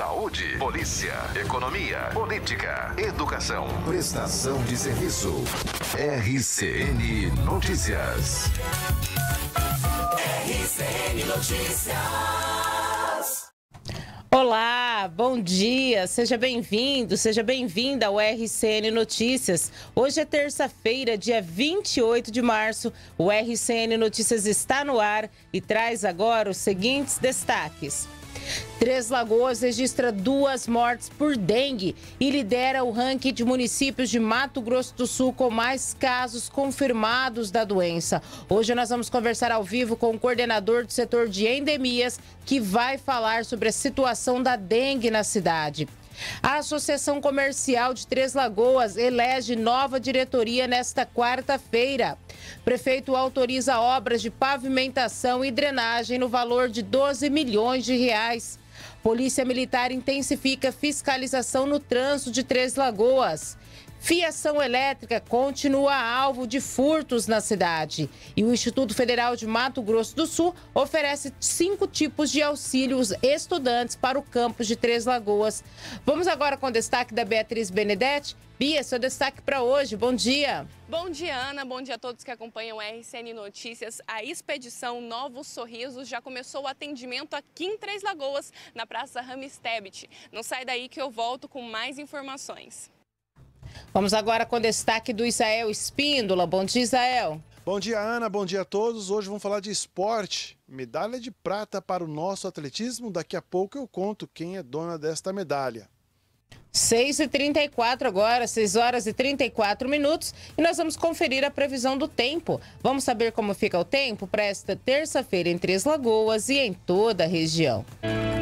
saúde, polícia, economia, política, educação, prestação de serviço. RCN Notícias. RCN Notícias. Olá, bom dia, seja bem-vindo, seja bem-vinda ao RCN Notícias. Hoje é terça-feira, dia 28 de março. O RCN Notícias está no ar e traz agora os seguintes destaques. Três Lagoas registra duas mortes por dengue e lidera o ranking de municípios de Mato Grosso do Sul com mais casos confirmados da doença. Hoje nós vamos conversar ao vivo com o coordenador do setor de endemias, que vai falar sobre a situação da dengue na cidade. A Associação Comercial de Três Lagoas elege nova diretoria nesta quarta-feira. Prefeito autoriza obras de pavimentação e drenagem no valor de 12 milhões de reais. Polícia Militar intensifica fiscalização no trânsito de Três Lagoas. Fiação elétrica continua alvo de furtos na cidade. E o Instituto Federal de Mato Grosso do Sul oferece cinco tipos de auxílios estudantes para o campus de Três Lagoas. Vamos agora com o destaque da Beatriz Benedetti. Bia, seu destaque para hoje. Bom dia. Bom dia, Ana. Bom dia a todos que acompanham o RCN Notícias. A expedição Novos Sorrisos já começou o atendimento aqui em Três Lagoas, na Praça Ramistebit. Não sai daí que eu volto com mais informações. Vamos agora com o destaque do Israel Espíndola. Bom dia, Israel. Bom dia, Ana. Bom dia a todos. Hoje vamos falar de esporte. Medalha de prata para o nosso atletismo. Daqui a pouco eu conto quem é dona desta medalha. 6h34 agora, 6 horas e 34 minutos, e nós vamos conferir a previsão do tempo. Vamos saber como fica o tempo para esta terça-feira em Três Lagoas e em toda a região. Música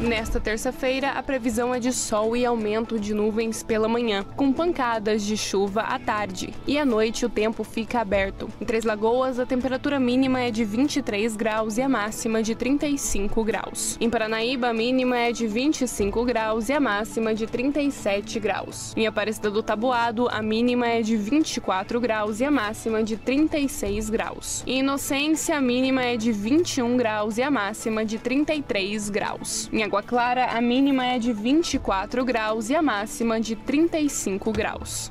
Nesta terça-feira, a previsão é de sol e aumento de nuvens pela manhã, com pancadas de chuva à tarde. E à noite o tempo fica aberto. Em Três Lagoas, a temperatura mínima é de 23 graus e a máxima de 35 graus. Em Paranaíba, a mínima é de 25 graus e a máxima de 37 graus. Em Aparecida do Taboado, a mínima é de 24 graus e a máxima de 36 graus. Em Inocência, a mínima é de 21 graus e a máxima de 33 graus. Em Água Clara, a mínima é de 24 graus e a máxima de 35 graus.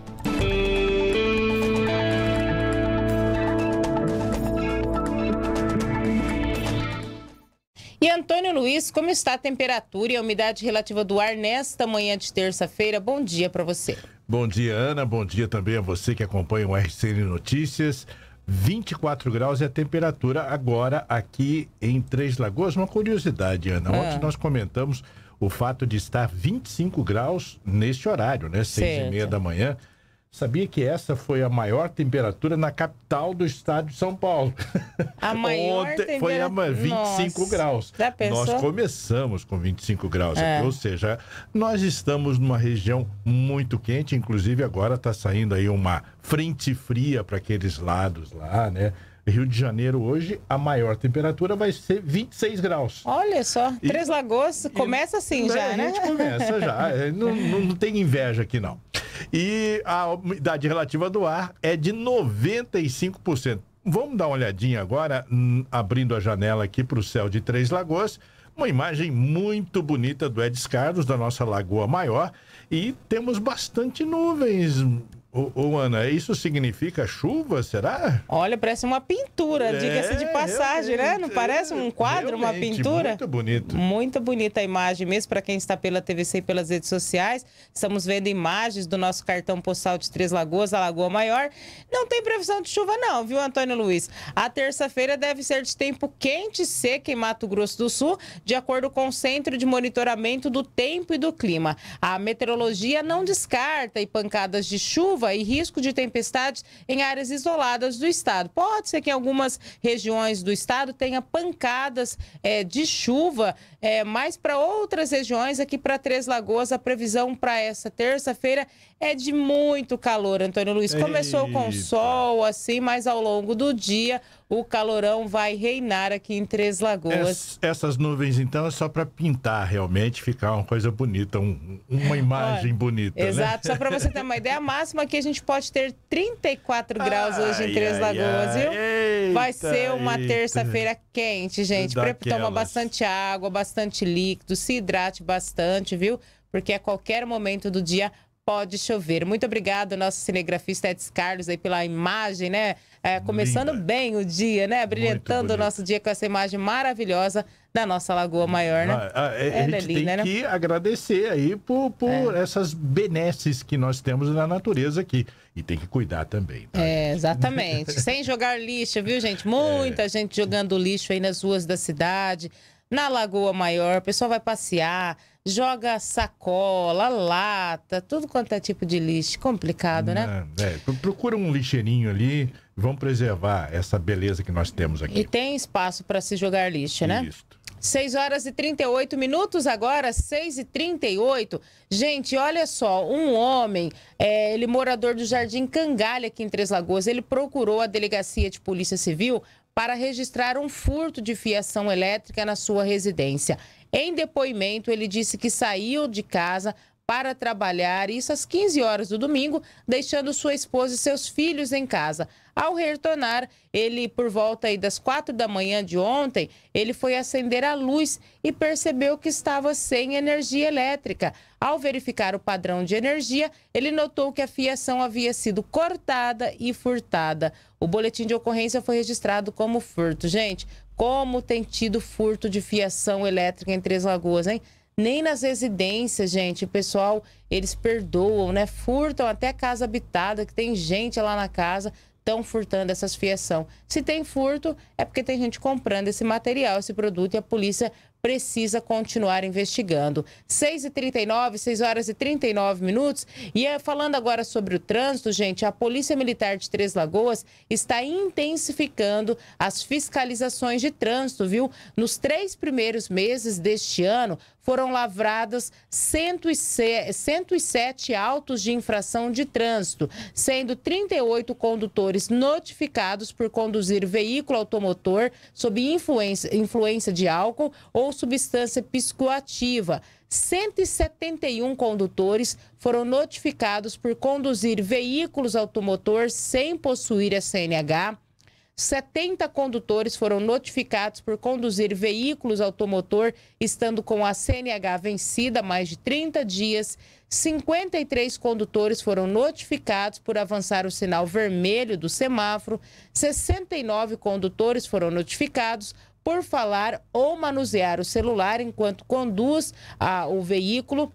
E Antônio Luiz, como está a temperatura e a umidade relativa do ar nesta manhã de terça-feira? Bom dia para você. Bom dia, Ana. Bom dia também a você que acompanha o RCN Notícias. 24 graus é a temperatura agora aqui em Três Lagoas. Uma curiosidade, Ana. É. Ontem ah. nós comentamos o fato de estar 25 graus neste horário, né? Seis e meia da manhã. Sabia que essa foi a maior temperatura na capital do estado de São Paulo. A maior Ontem foi a 25 Nossa, graus. Nós começamos com 25 graus, é. ou seja, nós estamos numa região muito quente, inclusive agora está saindo aí uma frente fria para aqueles lados lá, né? Rio de Janeiro hoje, a maior temperatura vai ser 26 graus. Olha só, e, Três Lagoas e, começa assim né, já, né? A gente começa já, é, não, não tem inveja aqui não. E a umidade relativa do ar é de 95%. Vamos dar uma olhadinha agora, hum, abrindo a janela aqui para o céu de Três Lagoas. Uma imagem muito bonita do Edis Carlos, da nossa Lagoa Maior. E temos bastante nuvens, Ô, ô, Ana, isso significa chuva, será? Olha, parece uma pintura, é, diga-se de passagem, né? Não parece um quadro, uma pintura? Muito bonito. Muito bonita a imagem, mesmo para quem está pela TVC e pelas redes sociais. Estamos vendo imagens do nosso cartão postal de Três Lagoas, a Lagoa Maior. Não tem previsão de chuva, não, viu, Antônio Luiz? A terça-feira deve ser de tempo quente e seco em Mato Grosso do Sul, de acordo com o Centro de Monitoramento do Tempo e do Clima. A meteorologia não descarta e pancadas de chuva chuva e risco de tempestades em áreas isoladas do estado. Pode ser que em algumas regiões do estado tenha pancadas é, de chuva, é, mas para outras regiões, aqui para Três Lagoas, a previsão para essa terça-feira é de muito calor, Antônio Luiz. Começou Eita. com sol, assim, mas ao longo do dia o calorão vai reinar aqui em Três Lagoas. essas nuvens, então, é só para pintar realmente, ficar uma coisa bonita, um, uma imagem bonita. Né? Exato, né? só para você ter uma ideia, a máxima que a gente pode ter 34 graus ai, hoje em Três ai, Lagoas, ai, viu? Eita, vai ser uma terça-feira quente, gente. Daquelas. Toma bastante água, bastante líquido, se hidrate bastante, viu? Porque a é qualquer momento do dia pode chover. Muito obrigado, nosso cinegrafista Edson Carlos, aí pela imagem, né? É, começando Linda. bem o dia, né? Brilhantando o nosso dia com essa imagem maravilhosa da nossa Lagoa Maior, né? Ah, ah, é, a, a, a, é, a gente tem né? que agradecer aí por, por é. essas benesses que nós temos na natureza aqui. E tem que cuidar também. Tá, é, exatamente. Sem jogar lixo, viu, gente? Muita é. gente jogando lixo aí nas ruas da cidade, na Lagoa Maior. O pessoal vai passear, joga sacola, lata, tudo quanto é tipo de lixo. Complicado, né? É, procura um lixeirinho ali. Vamos preservar essa beleza que nós temos aqui. E tem espaço para se jogar lixo, né? Isso. 6 horas e 38 minutos agora, 6 e 38. Gente, olha só, um homem, é, ele morador do Jardim Cangalha aqui em Três Lagoas, ele procurou a Delegacia de Polícia Civil para registrar um furto de fiação elétrica na sua residência. Em depoimento, ele disse que saiu de casa para trabalhar, isso às 15 horas do domingo, deixando sua esposa e seus filhos em casa. Ao retornar, ele, por volta das 4 da manhã de ontem, ele foi acender a luz e percebeu que estava sem energia elétrica. Ao verificar o padrão de energia, ele notou que a fiação havia sido cortada e furtada. O boletim de ocorrência foi registrado como furto. Gente, como tem tido furto de fiação elétrica em Três Lagoas, hein? Nem nas residências, gente, o pessoal, eles perdoam, né? Furtam até casa habitada, que tem gente lá na casa, estão furtando essas fiação. Se tem furto, é porque tem gente comprando esse material, esse produto, e a polícia precisa continuar investigando. 6h39, 6 horas e 39 minutos. E é, falando agora sobre o trânsito, gente, a Polícia Militar de Três Lagoas está intensificando as fiscalizações de trânsito, viu? Nos três primeiros meses deste ano, foram lavradas 107 autos de infração de trânsito, sendo 38 condutores notificados por conduzir veículo automotor sob influência, influência de álcool ou substância psicoativa. 171 condutores foram notificados por conduzir veículos automotor sem possuir a CNH. 70 condutores foram notificados por conduzir veículos automotor estando com a CNH vencida há mais de 30 dias. 53 condutores foram notificados por avançar o sinal vermelho do semáforo. 69 condutores foram notificados por falar ou manusear o celular enquanto conduz a, o veículo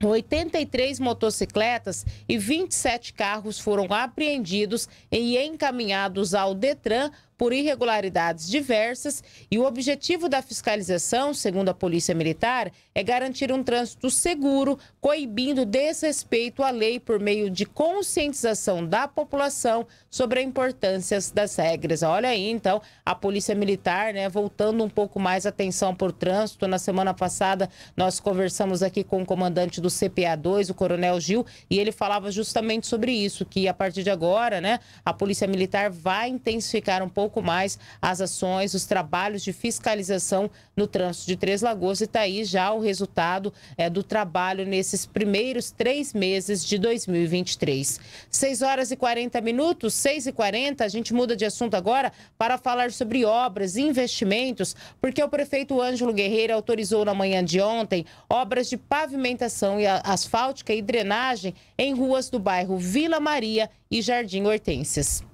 83 motocicletas e 27 carros foram apreendidos e encaminhados ao Detran por irregularidades diversas e o objetivo da fiscalização, segundo a Polícia Militar, é garantir um trânsito seguro, coibindo desrespeito à lei por meio de conscientização da população sobre a importância das regras. Olha aí, então, a Polícia Militar, né, voltando um pouco mais a atenção por trânsito. Na semana passada, nós conversamos aqui com o comandante do CPA2, o Coronel Gil, e ele falava justamente sobre isso, que a partir de agora, né, a Polícia Militar vai intensificar um pouco pouco mais as ações, os trabalhos de fiscalização no trânsito de Três Lagoas e está aí já o resultado é, do trabalho nesses primeiros três meses de 2023. 6 horas e 40 minutos, 6 e 40, a gente muda de assunto agora para falar sobre obras e investimentos, porque o prefeito Ângelo Guerreiro autorizou na manhã de ontem obras de pavimentação e asfáltica e drenagem em ruas do bairro Vila Maria e Jardim Hortências.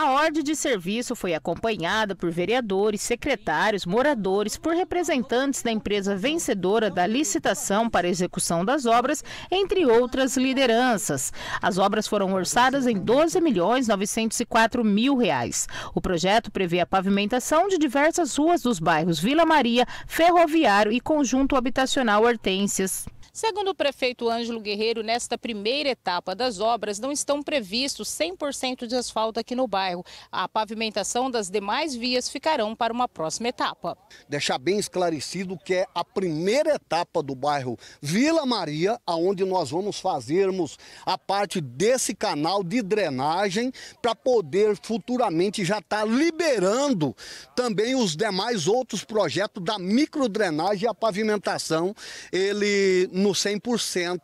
A ordem de serviço foi acompanhada por vereadores, secretários, moradores, por representantes da empresa vencedora da licitação para execução das obras, entre outras lideranças. As obras foram orçadas em 12 milhões 904 mil reais. O projeto prevê a pavimentação de diversas ruas dos bairros Vila Maria, Ferroviário e Conjunto Habitacional Hortências. Segundo o prefeito Ângelo Guerreiro, nesta primeira etapa das obras não estão previstos 100% de asfalto aqui no bairro. A pavimentação das demais vias ficarão para uma próxima etapa. Deixar bem esclarecido que é a primeira etapa do bairro Vila Maria, aonde nós vamos fazermos a parte desse canal de drenagem para poder futuramente já estar tá liberando também os demais outros projetos da microdrenagem e a pavimentação. Ele no no 100%,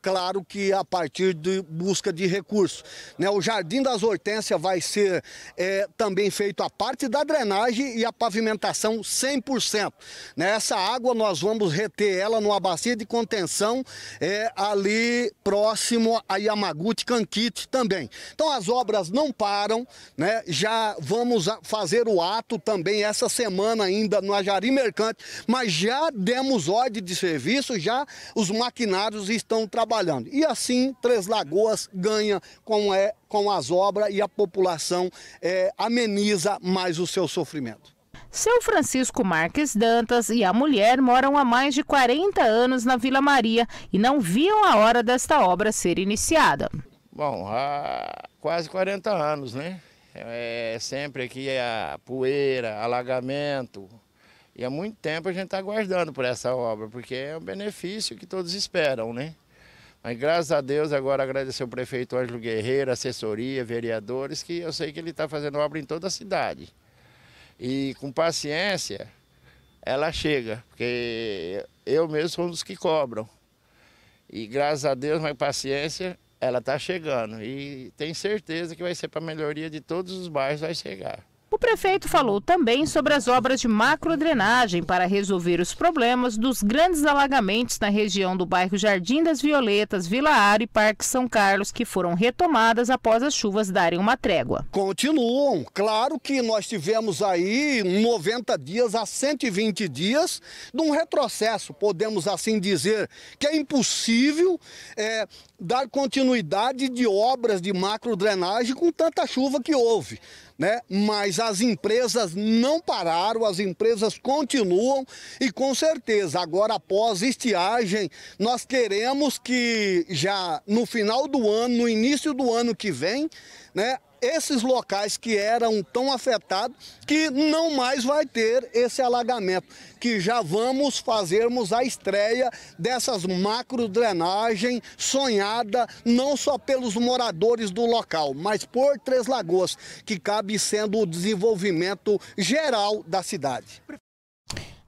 claro que a partir de busca de recursos. Né? O Jardim das Hortênsias vai ser é, também feito a parte da drenagem e a pavimentação 100%. Né? Essa água nós vamos reter ela numa bacia de contenção é, ali próximo a Yamaguchi Kankit também. Então as obras não param, né? já vamos fazer o ato também essa semana ainda no Ajari Mercante, mas já demos ordem de serviço, já os os maquinários estão trabalhando. E assim, Três Lagoas ganha com, é, com as obras e a população é, ameniza mais o seu sofrimento. Seu Francisco Marques Dantas e a mulher moram há mais de 40 anos na Vila Maria e não viam a hora desta obra ser iniciada. Bom, há quase 40 anos, né? É, sempre aqui é a poeira, alagamento, e há muito tempo a gente está aguardando por essa obra, porque é um benefício que todos esperam, né? Mas graças a Deus, agora agradecer o prefeito Ângelo Guerreiro, assessoria, vereadores, que eu sei que ele está fazendo obra em toda a cidade. E com paciência, ela chega, porque eu mesmo sou um dos que cobram. E graças a Deus, mas paciência, ela está chegando. E tenho certeza que vai ser para a melhoria de todos os bairros, vai chegar. O prefeito falou também sobre as obras de macrodrenagem para resolver os problemas dos grandes alagamentos na região do bairro Jardim das Violetas, Vila Aro e Parque São Carlos, que foram retomadas após as chuvas darem uma trégua. Continuam. Claro que nós tivemos aí 90 dias a 120 dias de um retrocesso, podemos assim dizer, que é impossível é, dar continuidade de obras de macro drenagem com tanta chuva que houve. Né? Mas as empresas não pararam, as empresas continuam e com certeza agora após estiagem nós queremos que já no final do ano, no início do ano que vem, né, esses locais que eram tão afetados, que não mais vai ter esse alagamento, que já vamos fazermos a estreia dessas macro drenagem sonhada não só pelos moradores do local, mas por Três Lagoas, que cabe sendo o desenvolvimento geral da cidade.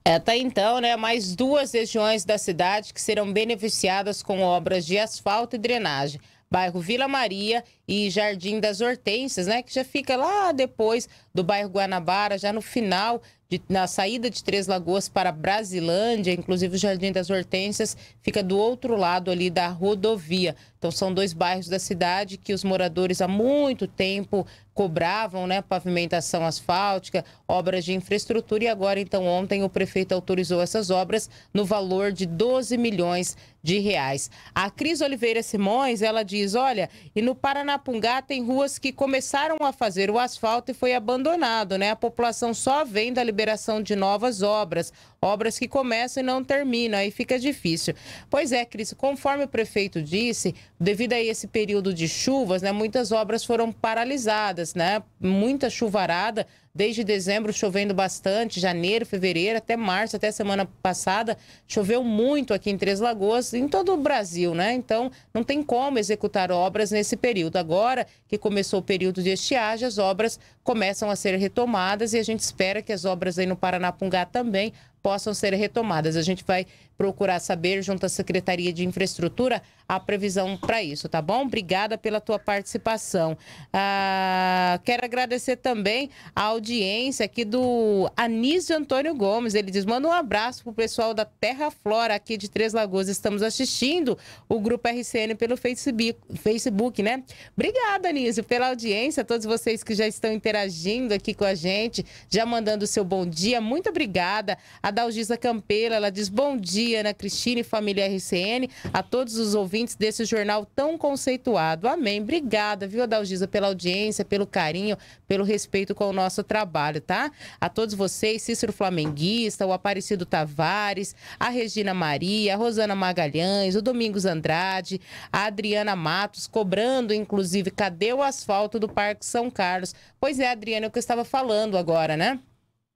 É, até então, né, mais duas regiões da cidade que serão beneficiadas com obras de asfalto e drenagem bairro Vila Maria e Jardim das Hortênsias, né? Que já fica lá depois do bairro Guanabara, já no final, de, na saída de Três Lagoas para Brasilândia, inclusive o Jardim das Hortênsias fica do outro lado ali da rodovia. Então são dois bairros da cidade que os moradores há muito tempo cobravam, né, pavimentação asfáltica, obras de infraestrutura e agora então ontem o prefeito autorizou essas obras no valor de 12 milhões de reais. A Cris Oliveira Simões, ela diz: "Olha, e no Paranapungá tem ruas que começaram a fazer o asfalto e foi abandonado abandonado, né? A população só vem da liberação de novas obras, obras que começam e não terminam, aí fica difícil. Pois é, Cris, conforme o prefeito disse, devido a esse período de chuvas, né, muitas obras foram paralisadas, né? Muita chuvarada Desde dezembro chovendo bastante, janeiro, fevereiro, até março, até semana passada, choveu muito aqui em Três Lagoas, em todo o Brasil, né? Então, não tem como executar obras nesse período. Agora que começou o período de estiagem, as obras começam a ser retomadas e a gente espera que as obras aí no Paranapungá também possam ser retomadas. A gente vai procurar saber junto à Secretaria de Infraestrutura a previsão para isso, tá bom? Obrigada pela tua participação. Ah, quero agradecer também a audiência aqui do Anísio Antônio Gomes. Ele diz: manda um abraço pro pessoal da Terra Flora aqui de Três Lagoas. Estamos assistindo o grupo RCN pelo Facebook, Facebook né? Obrigada, Anísio, pela audiência, todos vocês que já estão interagindo aqui com a gente, já mandando o seu bom dia. Muito obrigada. A Dalgisa Campela, ela diz: bom dia Maria, Ana Cristina e família RCN, a todos os ouvintes desse jornal tão conceituado. Amém. Obrigada, viu, Adalgisa, pela audiência, pelo carinho, pelo respeito com o nosso trabalho, tá? A todos vocês, Cícero Flamenguista, o Aparecido Tavares, a Regina Maria, a Rosana Magalhães, o Domingos Andrade, a Adriana Matos, cobrando, inclusive, cadê o asfalto do Parque São Carlos? Pois é, Adriana, é o que eu estava falando agora, né?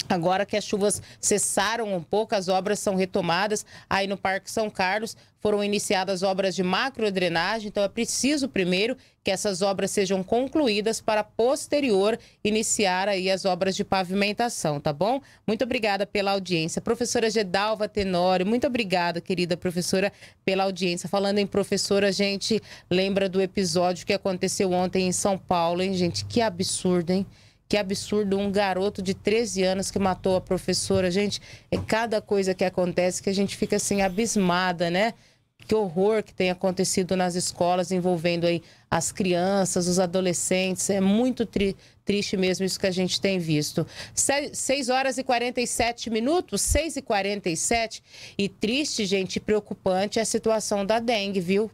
Agora que as chuvas cessaram um pouco, as obras são retomadas. Aí no Parque São Carlos foram iniciadas obras de macrodrenagem, então é preciso primeiro que essas obras sejam concluídas para posterior iniciar aí as obras de pavimentação, tá bom? Muito obrigada pela audiência. Professora Gedalva Tenório, muito obrigada, querida professora, pela audiência. Falando em professora, a gente lembra do episódio que aconteceu ontem em São Paulo, hein, gente? Que absurdo, hein? Que absurdo, um garoto de 13 anos que matou a professora. Gente, é cada coisa que acontece que a gente fica assim abismada, né? Que horror que tem acontecido nas escolas envolvendo aí as crianças, os adolescentes. É muito tri triste mesmo isso que a gente tem visto. 6 horas e 47 minutos, 6 e 47. E triste, gente, preocupante é a situação da dengue, viu?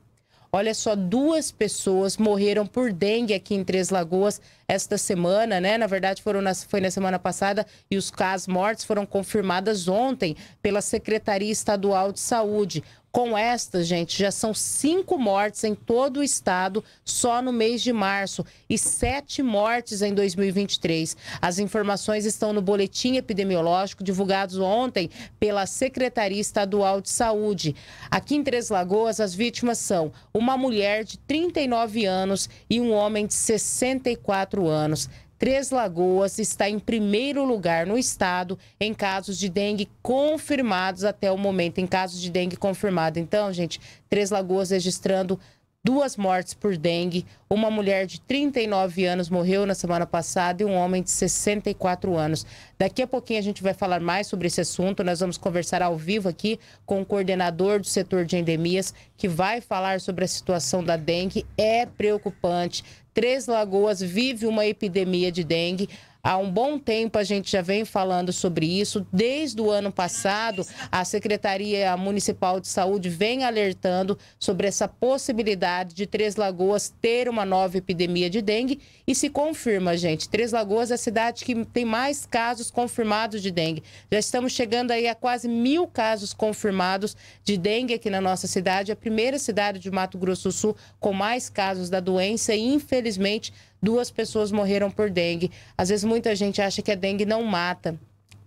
Olha só, duas pessoas morreram por dengue aqui em Três Lagoas esta semana, né? Na verdade, foram foi na semana passada e os casos mortos foram confirmadas ontem pela Secretaria Estadual de Saúde. Com estas, gente, já são cinco mortes em todo o estado só no mês de março e sete mortes em 2023. As informações estão no boletim epidemiológico divulgado ontem pela Secretaria Estadual de Saúde. Aqui em Três Lagoas, as vítimas são uma mulher de 39 anos e um homem de 64 anos. Três Lagoas está em primeiro lugar no estado em casos de dengue confirmados até o momento, em casos de dengue confirmado. Então, gente, Três Lagoas registrando duas mortes por dengue. Uma mulher de 39 anos morreu na semana passada e um homem de 64 anos. Daqui a pouquinho a gente vai falar mais sobre esse assunto. Nós vamos conversar ao vivo aqui com o coordenador do setor de endemias, que vai falar sobre a situação da dengue. É preocupante. Três Lagoas vive uma epidemia de dengue. Há um bom tempo a gente já vem falando sobre isso. Desde o ano passado, a Secretaria Municipal de Saúde vem alertando sobre essa possibilidade de Três Lagoas ter uma nova epidemia de dengue. E se confirma, gente. Três Lagoas é a cidade que tem mais casos confirmados de dengue. Já estamos chegando aí a quase mil casos confirmados de dengue aqui na nossa cidade. É a primeira cidade de Mato Grosso do Sul com mais casos da doença. E, infelizmente, duas pessoas morreram por dengue. Às vezes muita gente acha que a é dengue não mata.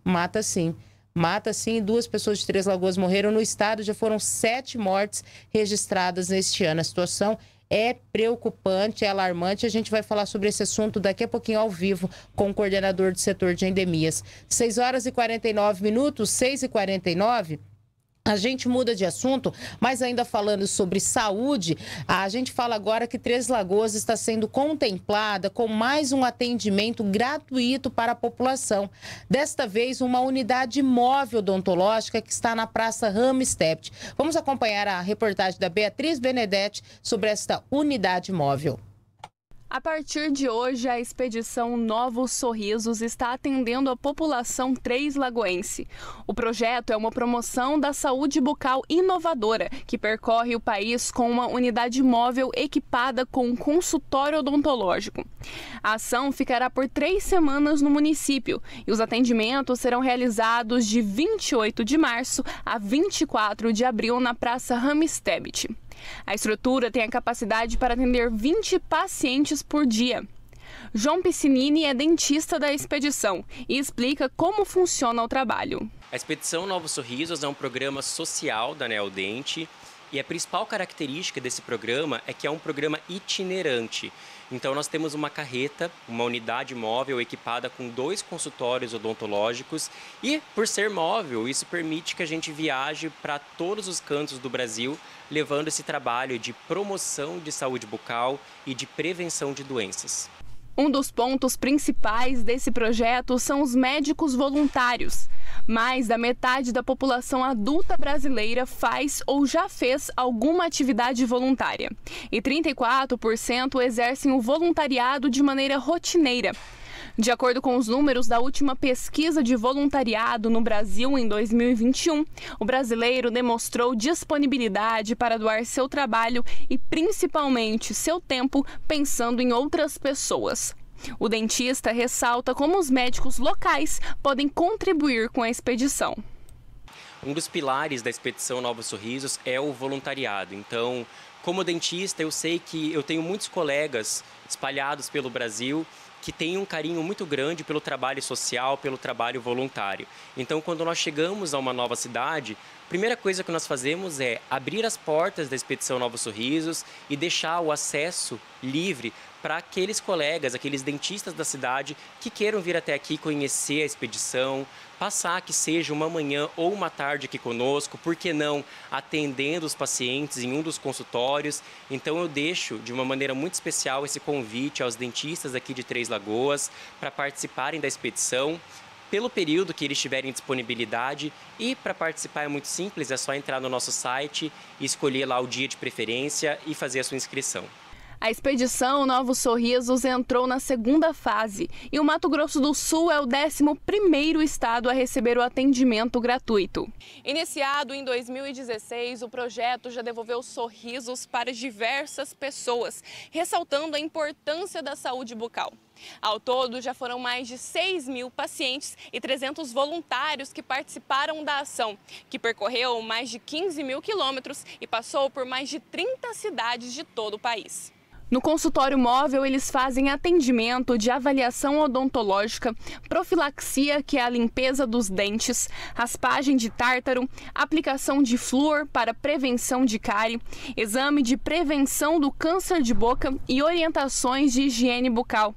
Mata sim. Mata sim, duas pessoas de Três Lagoas morreram. No estado já foram sete mortes registradas neste ano. A situação é preocupante, é alarmante. A gente vai falar sobre esse assunto daqui a pouquinho ao vivo com o coordenador do setor de endemias. 6 horas e 49 minutos, 6 e 49 a gente muda de assunto, mas ainda falando sobre saúde, a gente fala agora que Três Lagoas está sendo contemplada com mais um atendimento gratuito para a população. Desta vez, uma unidade móvel odontológica que está na Praça Ramstept. Vamos acompanhar a reportagem da Beatriz Benedetti sobre esta unidade móvel. A partir de hoje, a expedição Novos Sorrisos está atendendo a população três-lagoense. O projeto é uma promoção da saúde bucal inovadora, que percorre o país com uma unidade móvel equipada com um consultório odontológico. A ação ficará por três semanas no município e os atendimentos serão realizados de 28 de março a 24 de abril na Praça Ramstebit. A estrutura tem a capacidade para atender 20 pacientes por dia. João Piscinini é dentista da expedição e explica como funciona o trabalho. A expedição Novos Sorrisos é um programa social da Neo Dente e a principal característica desse programa é que é um programa itinerante. Então, nós temos uma carreta, uma unidade móvel equipada com dois consultórios odontológicos e, por ser móvel, isso permite que a gente viaje para todos os cantos do Brasil, levando esse trabalho de promoção de saúde bucal e de prevenção de doenças. Um dos pontos principais desse projeto são os médicos voluntários. Mais da metade da população adulta brasileira faz ou já fez alguma atividade voluntária. E 34% exercem o voluntariado de maneira rotineira. De acordo com os números da última pesquisa de voluntariado no Brasil em 2021, o brasileiro demonstrou disponibilidade para doar seu trabalho e principalmente seu tempo pensando em outras pessoas. O dentista ressalta como os médicos locais podem contribuir com a expedição. Um dos pilares da expedição Novos Sorrisos é o voluntariado. Então, como dentista, eu sei que eu tenho muitos colegas espalhados pelo Brasil que tem um carinho muito grande pelo trabalho social, pelo trabalho voluntário. Então, quando nós chegamos a uma nova cidade, primeira coisa que nós fazemos é abrir as portas da Expedição Novos Sorrisos e deixar o acesso livre para aqueles colegas, aqueles dentistas da cidade que queiram vir até aqui conhecer a expedição, passar que seja uma manhã ou uma tarde aqui conosco, por que não atendendo os pacientes em um dos consultórios. Então eu deixo de uma maneira muito especial esse convite aos dentistas aqui de Três Lagoas para participarem da expedição pelo período que eles tiverem disponibilidade. E para participar é muito simples, é só entrar no nosso site, escolher lá o dia de preferência e fazer a sua inscrição. A expedição Novos Sorrisos entrou na segunda fase e o Mato Grosso do Sul é o 11 estado a receber o atendimento gratuito. Iniciado em 2016, o projeto já devolveu sorrisos para diversas pessoas, ressaltando a importância da saúde bucal. Ao todo, já foram mais de 6 mil pacientes e 300 voluntários que participaram da ação, que percorreu mais de 15 mil quilômetros e passou por mais de 30 cidades de todo o país. No consultório móvel, eles fazem atendimento de avaliação odontológica, profilaxia, que é a limpeza dos dentes, raspagem de tártaro, aplicação de flúor para prevenção de cárie, exame de prevenção do câncer de boca e orientações de higiene bucal.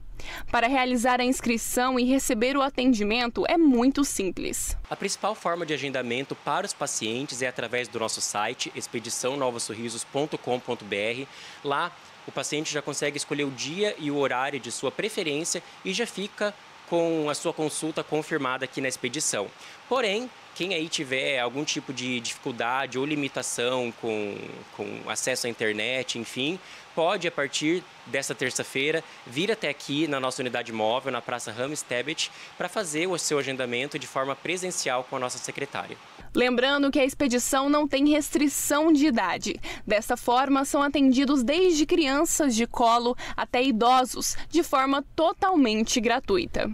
Para realizar a inscrição e receber o atendimento é muito simples. A principal forma de agendamento para os pacientes é através do nosso site expediçãonovasorrisos.com.br. Lá o paciente já consegue escolher o dia e o horário de sua preferência e já fica com a sua consulta confirmada aqui na expedição. Porém, quem aí tiver algum tipo de dificuldade ou limitação com, com acesso à internet, enfim, pode, a partir dessa terça-feira, vir até aqui na nossa unidade móvel, na Praça Rames Tebet, para fazer o seu agendamento de forma presencial com a nossa secretária. Lembrando que a expedição não tem restrição de idade. Dessa forma, são atendidos desde crianças de colo até idosos, de forma totalmente gratuita.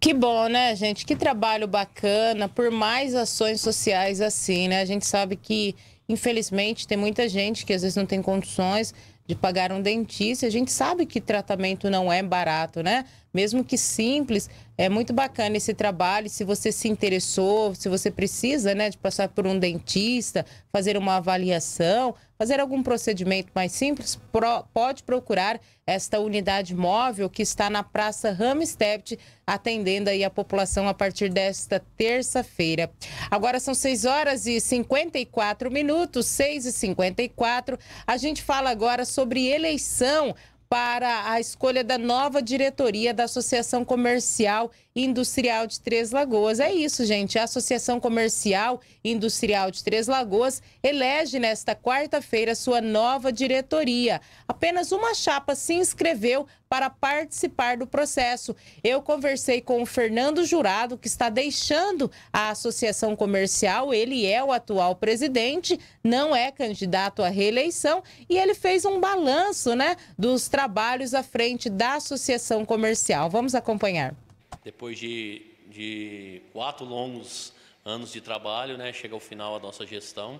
Que bom, né, gente? Que trabalho bacana por mais ações sociais assim, né? A gente sabe que, infelizmente, tem muita gente que às vezes não tem condições de pagar um dentista. A gente sabe que tratamento não é barato, né? mesmo que simples, é muito bacana esse trabalho. Se você se interessou, se você precisa, né, de passar por um dentista, fazer uma avaliação, fazer algum procedimento mais simples, pro, pode procurar esta unidade móvel que está na Praça Ramstept, atendendo aí a população a partir desta terça-feira. Agora são 6 horas e 54 minutos, 6 e 54. A gente fala agora sobre eleição para a escolha da nova diretoria da Associação Comercial Industrial de Três Lagoas. É isso, gente. A Associação Comercial Industrial de Três Lagoas elege nesta quarta-feira sua nova diretoria. Apenas uma chapa se inscreveu para participar do processo. Eu conversei com o Fernando Jurado, que está deixando a Associação Comercial. Ele é o atual presidente, não é candidato à reeleição e ele fez um balanço né, dos trabalhos à frente da Associação Comercial. Vamos acompanhar depois de, de quatro longos anos de trabalho, né, chega ao final a nossa gestão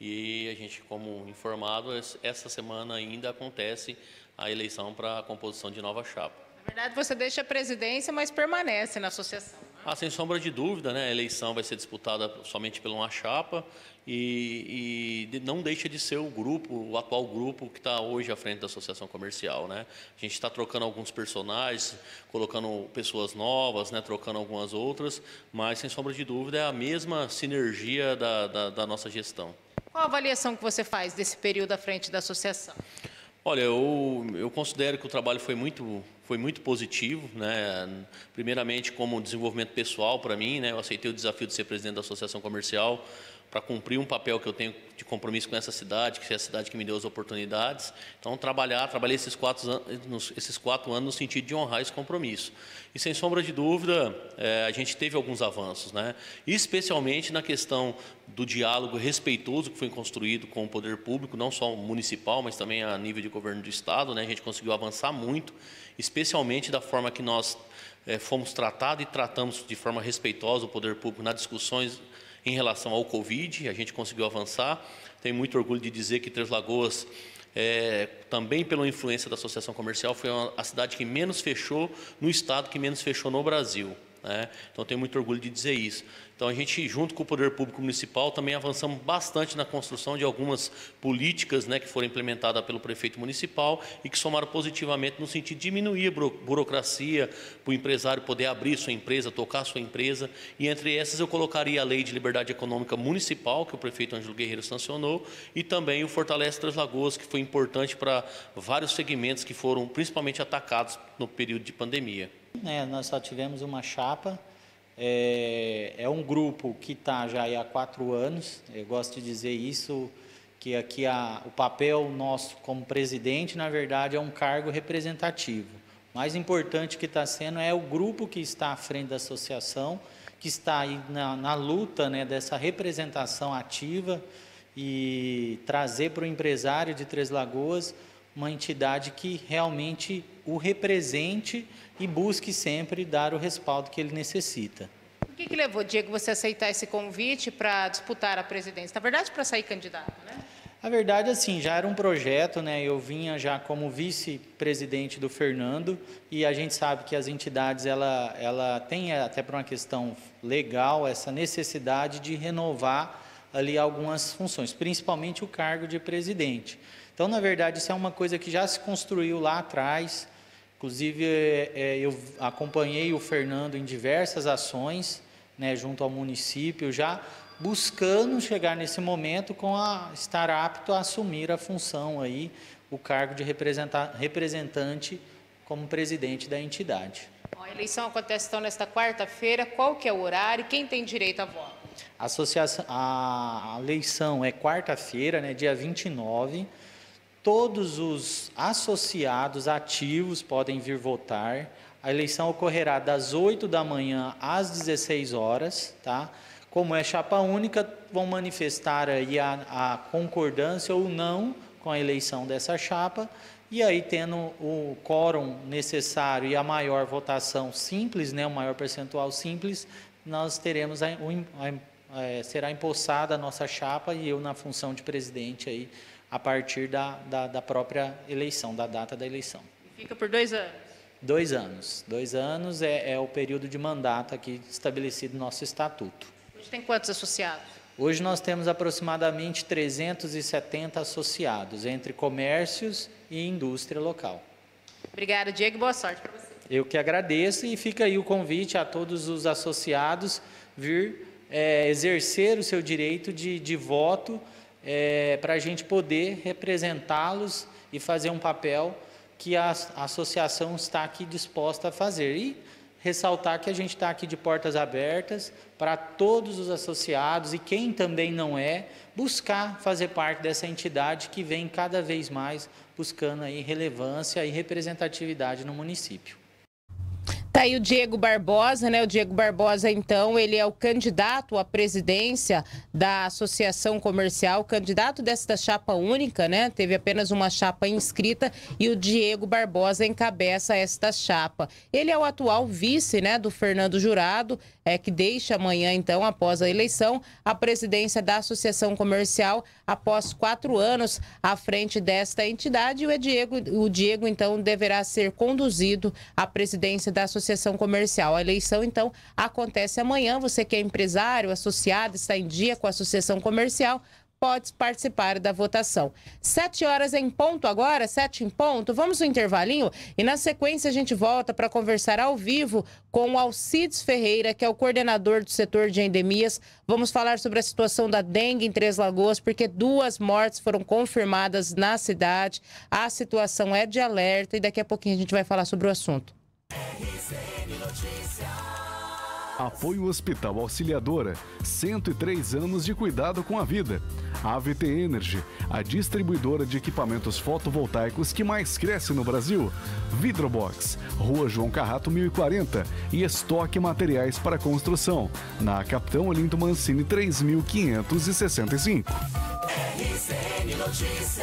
e a gente, como informado, essa semana ainda acontece a eleição para a composição de nova chapa. Na verdade, você deixa a presidência, mas permanece na associação. Né? Ah, sem sombra de dúvida, né? A eleição vai ser disputada somente por uma chapa e, e, não deixa de ser o grupo, o atual grupo que está hoje à frente da associação comercial, né? A gente está trocando alguns personagens, colocando pessoas novas, né? Trocando algumas outras, mas sem sombra de dúvida é a mesma sinergia da, da, da nossa gestão. Qual a avaliação que você faz desse período à frente da associação? Olha, eu, eu considero que o trabalho foi muito foi muito positivo, né? Primeiramente como desenvolvimento pessoal para mim, né? Eu aceitei o desafio de ser presidente da associação comercial para cumprir um papel que eu tenho de compromisso com essa cidade, que é a cidade que me deu as oportunidades. Então, trabalhar, trabalhei esses quatro anos, esses quatro anos no sentido de honrar esse compromisso. E, sem sombra de dúvida, é, a gente teve alguns avanços, né? especialmente na questão do diálogo respeitoso que foi construído com o poder público, não só municipal, mas também a nível de governo do Estado. Né? A gente conseguiu avançar muito, especialmente da forma que nós é, fomos tratados e tratamos de forma respeitosa o poder público nas discussões em relação ao Covid, a gente conseguiu avançar. Tenho muito orgulho de dizer que Três Lagoas, é, também pela influência da Associação Comercial, foi a cidade que menos fechou no estado, que menos fechou no Brasil. Né? Então, tenho muito orgulho de dizer isso. Então, a gente, junto com o Poder Público Municipal, também avançamos bastante na construção de algumas políticas né, que foram implementadas pelo prefeito municipal e que somaram positivamente no sentido de diminuir a burocracia, para o empresário poder abrir sua empresa, tocar sua empresa. E entre essas, eu colocaria a Lei de Liberdade Econômica Municipal, que o prefeito Ângelo Guerreiro sancionou, e também o Fortalece Três Lagoas, que foi importante para vários segmentos que foram principalmente atacados no período de pandemia. Né, nós só tivemos uma chapa. É, é um grupo que está já há quatro anos. Eu gosto de dizer isso, que aqui a, o papel nosso como presidente, na verdade, é um cargo representativo. O mais importante que está sendo é o grupo que está à frente da associação, que está aí na, na luta né, dessa representação ativa e trazer para o empresário de Três Lagoas uma entidade que realmente o represente e busque sempre dar o respaldo que ele necessita. O que, que levou, Diego, você a aceitar esse convite para disputar a presidência? Na verdade, para sair candidato, né? A verdade, assim, já era um projeto, né? Eu vinha já como vice-presidente do Fernando e a gente sabe que as entidades, ela, ela tem até por uma questão legal essa necessidade de renovar ali algumas funções, principalmente o cargo de presidente. Então, na verdade, isso é uma coisa que já se construiu lá atrás. Inclusive, é, é, eu acompanhei o Fernando em diversas ações né, junto ao município, já buscando chegar nesse momento com a estar apto a assumir a função aí, o cargo de representante como presidente da entidade. A eleição acontece então nesta quarta-feira. Qual que é o horário? Quem tem direito a voto? Associação, a eleição é quarta-feira, né, dia 29, Todos os associados ativos podem vir votar. A eleição ocorrerá das 8 da manhã às 16 horas, tá? Como é chapa única, vão manifestar aí a, a concordância ou não com a eleição dessa chapa. E aí, tendo o quórum necessário e a maior votação simples, né, o maior percentual simples, nós teremos a, a, a é, será empossada a nossa chapa e eu na função de presidente aí a partir da, da, da própria eleição, da data da eleição. E fica por dois anos? Dois anos. Dois anos é, é o período de mandato aqui estabelecido no nosso estatuto. Hoje tem quantos associados? Hoje nós temos aproximadamente 370 associados, entre comércios e indústria local. Obrigada, Diego, boa sorte para você. Eu que agradeço e fica aí o convite a todos os associados vir é, exercer o seu direito de, de voto é, para a gente poder representá-los e fazer um papel que a, a associação está aqui disposta a fazer. E ressaltar que a gente está aqui de portas abertas para todos os associados e quem também não é, buscar fazer parte dessa entidade que vem cada vez mais buscando aí relevância e representatividade no município. Tá aí o Diego Barbosa, né? O Diego Barbosa, então, ele é o candidato à presidência da Associação Comercial, candidato desta chapa única, né? Teve apenas uma chapa inscrita e o Diego Barbosa encabeça esta chapa. Ele é o atual vice, né, do Fernando Jurado, é, que deixa amanhã, então, após a eleição, a presidência da Associação Comercial após quatro anos à frente desta entidade. E o Diego, o Diego, então, deverá ser conduzido à presidência da Associação Comercial. A eleição, então, acontece amanhã. Você que é empresário, associado, está em dia com a Associação Comercial, pode participar da votação. Sete horas em ponto agora, sete em ponto. Vamos no intervalinho e na sequência a gente volta para conversar ao vivo com Alcides Ferreira, que é o coordenador do setor de endemias. Vamos falar sobre a situação da dengue em Três Lagoas, porque duas mortes foram confirmadas na cidade. A situação é de alerta e daqui a pouquinho a gente vai falar sobre o assunto. RCN Notícias. Apoio Hospital Auxiliadora, 103 anos de cuidado com a vida. A AVT Energy, a distribuidora de equipamentos fotovoltaicos que mais cresce no Brasil. Vidrobox, Rua João Carrato 1040 e estoque materiais para construção, na Capitão Olinto Mancini 3565. RCN Notícias.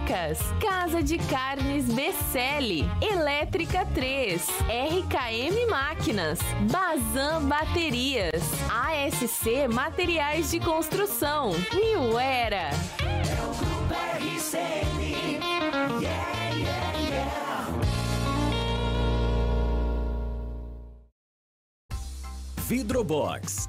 Marcas, Casa de Carnes BCL, Elétrica 3, RKM Máquinas, Bazan Baterias, ASC Materiais de Construção, New Era. É o Grupo Vidrobox,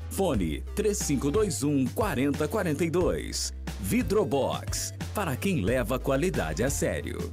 Fone 3521 4042. Vidrobox para quem leva a qualidade a sério.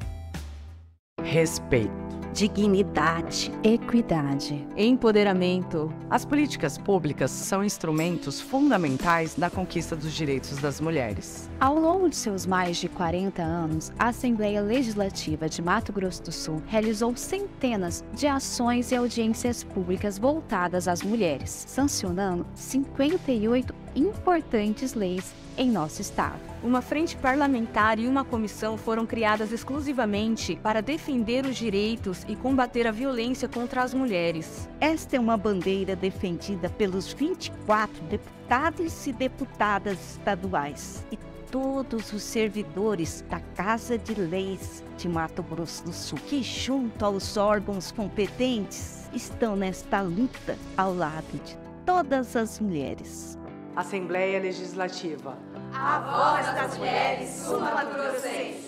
Respeito dignidade, equidade, empoderamento. As políticas públicas são instrumentos fundamentais na conquista dos direitos das mulheres. Ao longo de seus mais de 40 anos, a Assembleia Legislativa de Mato Grosso do Sul realizou centenas de ações e audiências públicas voltadas às mulheres, sancionando 58 importantes leis em nosso estado. Uma frente parlamentar e uma comissão foram criadas exclusivamente para defender os direitos e combater a violência contra as mulheres. Esta é uma bandeira defendida pelos 24 deputados e deputadas estaduais e todos os servidores da Casa de Leis de Mato Grosso do Sul, que, junto aos órgãos competentes, estão nesta luta ao lado de todas as mulheres. Assembleia Legislativa. A voz das mulheres, Súmula Grossense.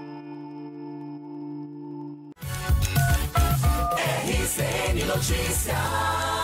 RCN Notícias.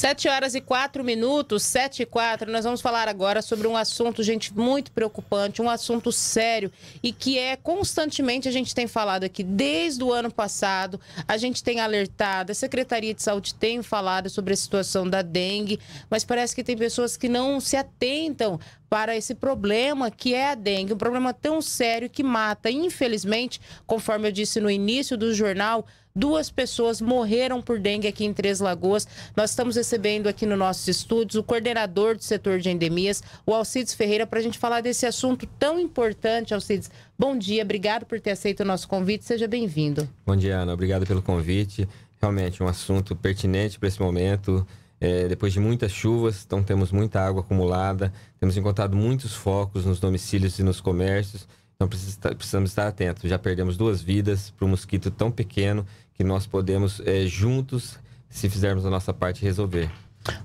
Sete horas e quatro minutos, sete e quatro. Nós vamos falar agora sobre um assunto, gente, muito preocupante, um assunto sério e que é constantemente, a gente tem falado aqui desde o ano passado, a gente tem alertado, a Secretaria de Saúde tem falado sobre a situação da dengue, mas parece que tem pessoas que não se atentam para esse problema que é a dengue, um problema tão sério que mata, infelizmente, conforme eu disse no início do jornal, Duas pessoas morreram por dengue aqui em Três Lagoas. Nós estamos recebendo aqui nos nossos estúdios o coordenador do setor de endemias, o Alcides Ferreira, para a gente falar desse assunto tão importante. Alcides, bom dia, obrigado por ter aceito o nosso convite, seja bem-vindo. Bom dia, Ana, obrigado pelo convite. Realmente um assunto pertinente para esse momento. É, depois de muitas chuvas, então temos muita água acumulada, temos encontrado muitos focos nos domicílios e nos comércios, então precisamos estar atentos. Já perdemos duas vidas para um mosquito tão pequeno que nós podemos, é, juntos, se fizermos a nossa parte, resolver.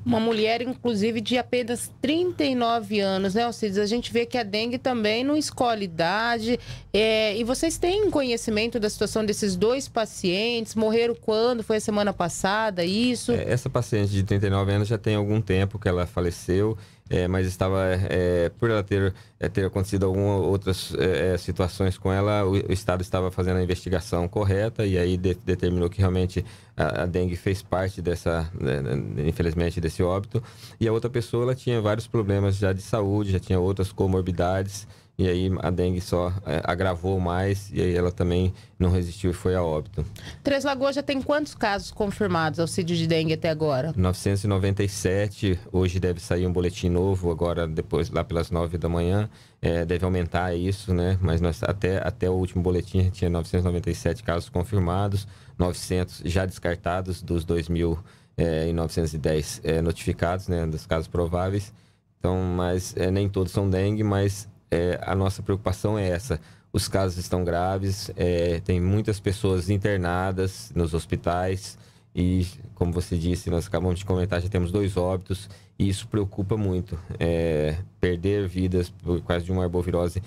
Uma mulher, inclusive, de apenas 39 anos, né, Alcides? A gente vê que a dengue também não escolhe idade. É, e vocês têm conhecimento da situação desses dois pacientes? Morreram quando? Foi a semana passada, isso? É, essa paciente de 39 anos já tem algum tempo que ela faleceu. É, mas estava é, por ela ter, é, ter acontecido algumas outras é, é, situações com ela, o, o, Estado estava fazendo a investigação correta e aí de, determinou que realmente a, a dengue fez parte dessa, né, né infelizmente desse óbito. E a outra pessoa, ela tinha vários problemas já de saúde, já tinha outras comorbidades. E aí a dengue só é, agravou mais e aí ela também não resistiu e foi a óbito. Três Lagoas já tem quantos casos confirmados auxílio de dengue até agora? 997. Hoje deve sair um boletim novo, agora depois, lá pelas 9 da manhã. É, deve aumentar isso, né? Mas nós, até, até o último boletim tinha 997 casos confirmados, 900 já descartados dos 2 mil é, 910 é, notificados, né, dos casos prováveis. Então, mas é, nem todos são dengue, mas é, a nossa preocupação é essa. Os casos estão graves, é, tem muitas pessoas internadas nos hospitais e, como você disse, nós acabamos de comentar, já temos dois óbitos e isso preocupa muito. É, perder vidas por causa de uma arbovirose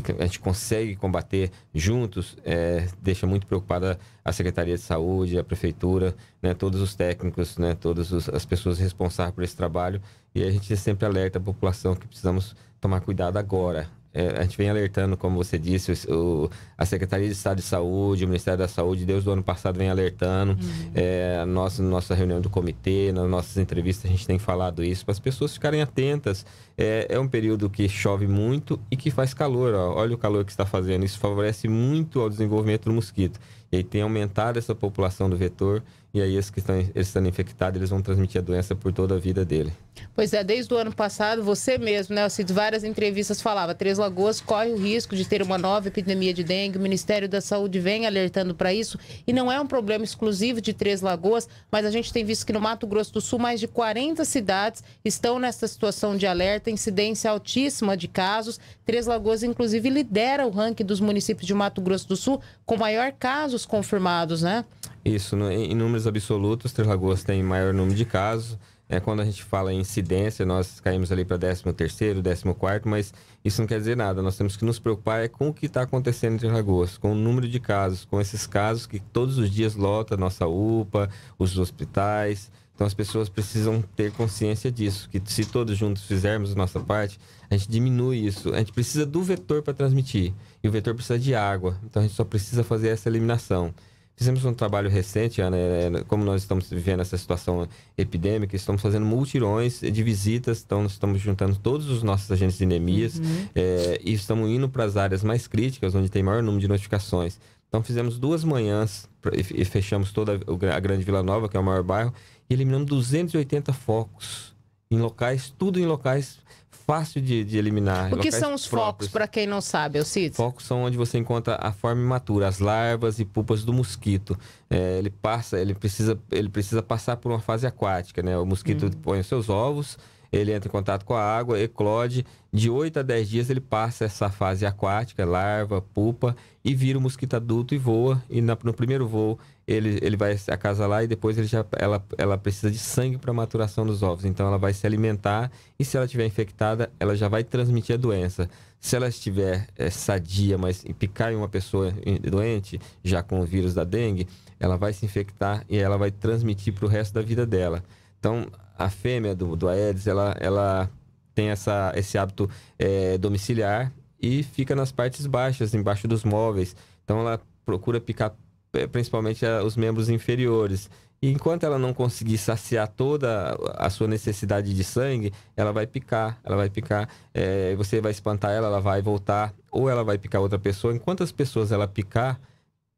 que a gente consegue combater juntos, é, deixa muito preocupada a Secretaria de Saúde, a Prefeitura, né, todos os técnicos, né, todas as pessoas responsáveis por esse trabalho. E a gente é sempre alerta a população que precisamos tomar cuidado agora, é, a gente vem alertando, como você disse, o, a Secretaria de Estado de Saúde, o Ministério da Saúde, desde o ano passado vem alertando. Uhum. É, nossa, nossa reunião do comitê, nas nossas entrevistas, a gente tem falado isso para as pessoas ficarem atentas. É, é, um período que chove muito e que faz calor. Ó. Olha o calor que está fazendo. Isso favorece muito ao desenvolvimento do mosquito. E aí tem aumentado essa população do vetor. E aí, esses que estão, eles estando infectados, eles vão transmitir a doença por toda a vida dele. Pois é, desde o ano passado, você mesmo, né, Alcides, várias entrevistas falava, Três Lagoas corre o risco de ter uma nova epidemia de dengue, o Ministério da Saúde vem alertando para isso, e não é um problema exclusivo de Três Lagoas, mas a gente tem visto que no Mato Grosso do Sul, mais de 40 cidades estão nessa situação de alerta, incidência altíssima de casos. Três Lagoas, inclusive, lidera o ranking dos municípios de Mato Grosso do Sul com maior casos confirmados, né? Isso, no, em números absolutos, Três Lagoas tem maior número de casos. É, quando a gente fala em incidência, nós caímos ali para 13 terceiro 14 quarto mas isso não quer dizer nada. Nós temos que nos preocupar é com o que está acontecendo em Três Lagoas, com o número de casos, com esses casos que todos os dias lota a nossa UPA, os hospitais. Então as pessoas precisam ter consciência disso, que se todos juntos fizermos a nossa parte, a gente diminui isso. A gente precisa do vetor para transmitir, e o vetor precisa de água. Então a gente só precisa fazer essa eliminação. Fizemos um trabalho recente, Ana, é, é, como nós estamos vivendo essa situação epidêmica, estamos fazendo multirões de visitas, então estamos juntando todos os nossos agentes de anemias uhum. é, e estamos indo para as áreas mais críticas, onde tem maior número de notificações. Então fizemos duas manhãs e fechamos toda a Grande Vila Nova, que é o maior bairro, e eliminamos 280 focos em locais, tudo em locais fácil de, de eliminar. O que são os próprios. focos, para quem não sabe, Os Focos são onde você encontra a forma imatura, as larvas e pupas do mosquito. É, ele passa, ele precisa, ele precisa passar por uma fase aquática, né? O mosquito hum. põe os seus ovos, ele entra em contato com a água, eclode. De 8 a 10 dias ele passa essa fase aquática, larva, pupa, e vira o mosquito adulto e voa. E na, no primeiro voo ele, ele vai casa acasalar e depois ele já, ela, ela precisa de sangue para maturação dos ovos. Então ela vai se alimentar e se ela estiver infectada, ela já vai transmitir a doença. Se ela estiver é, sadia, mas picar em uma pessoa doente, já com o vírus da dengue, ela vai se infectar e ela vai transmitir para o resto da vida dela. Então a fêmea do, do Aedes, ela, ela tem essa, esse hábito é, domiciliar e fica nas partes baixas, embaixo dos móveis. Então ela procura picar é, principalmente os membros inferiores. E enquanto ela não conseguir saciar toda a sua necessidade de sangue, ela vai picar, ela vai picar, é, você vai espantar ela, ela vai voltar, ou ela vai picar outra pessoa. Enquanto as pessoas ela picar,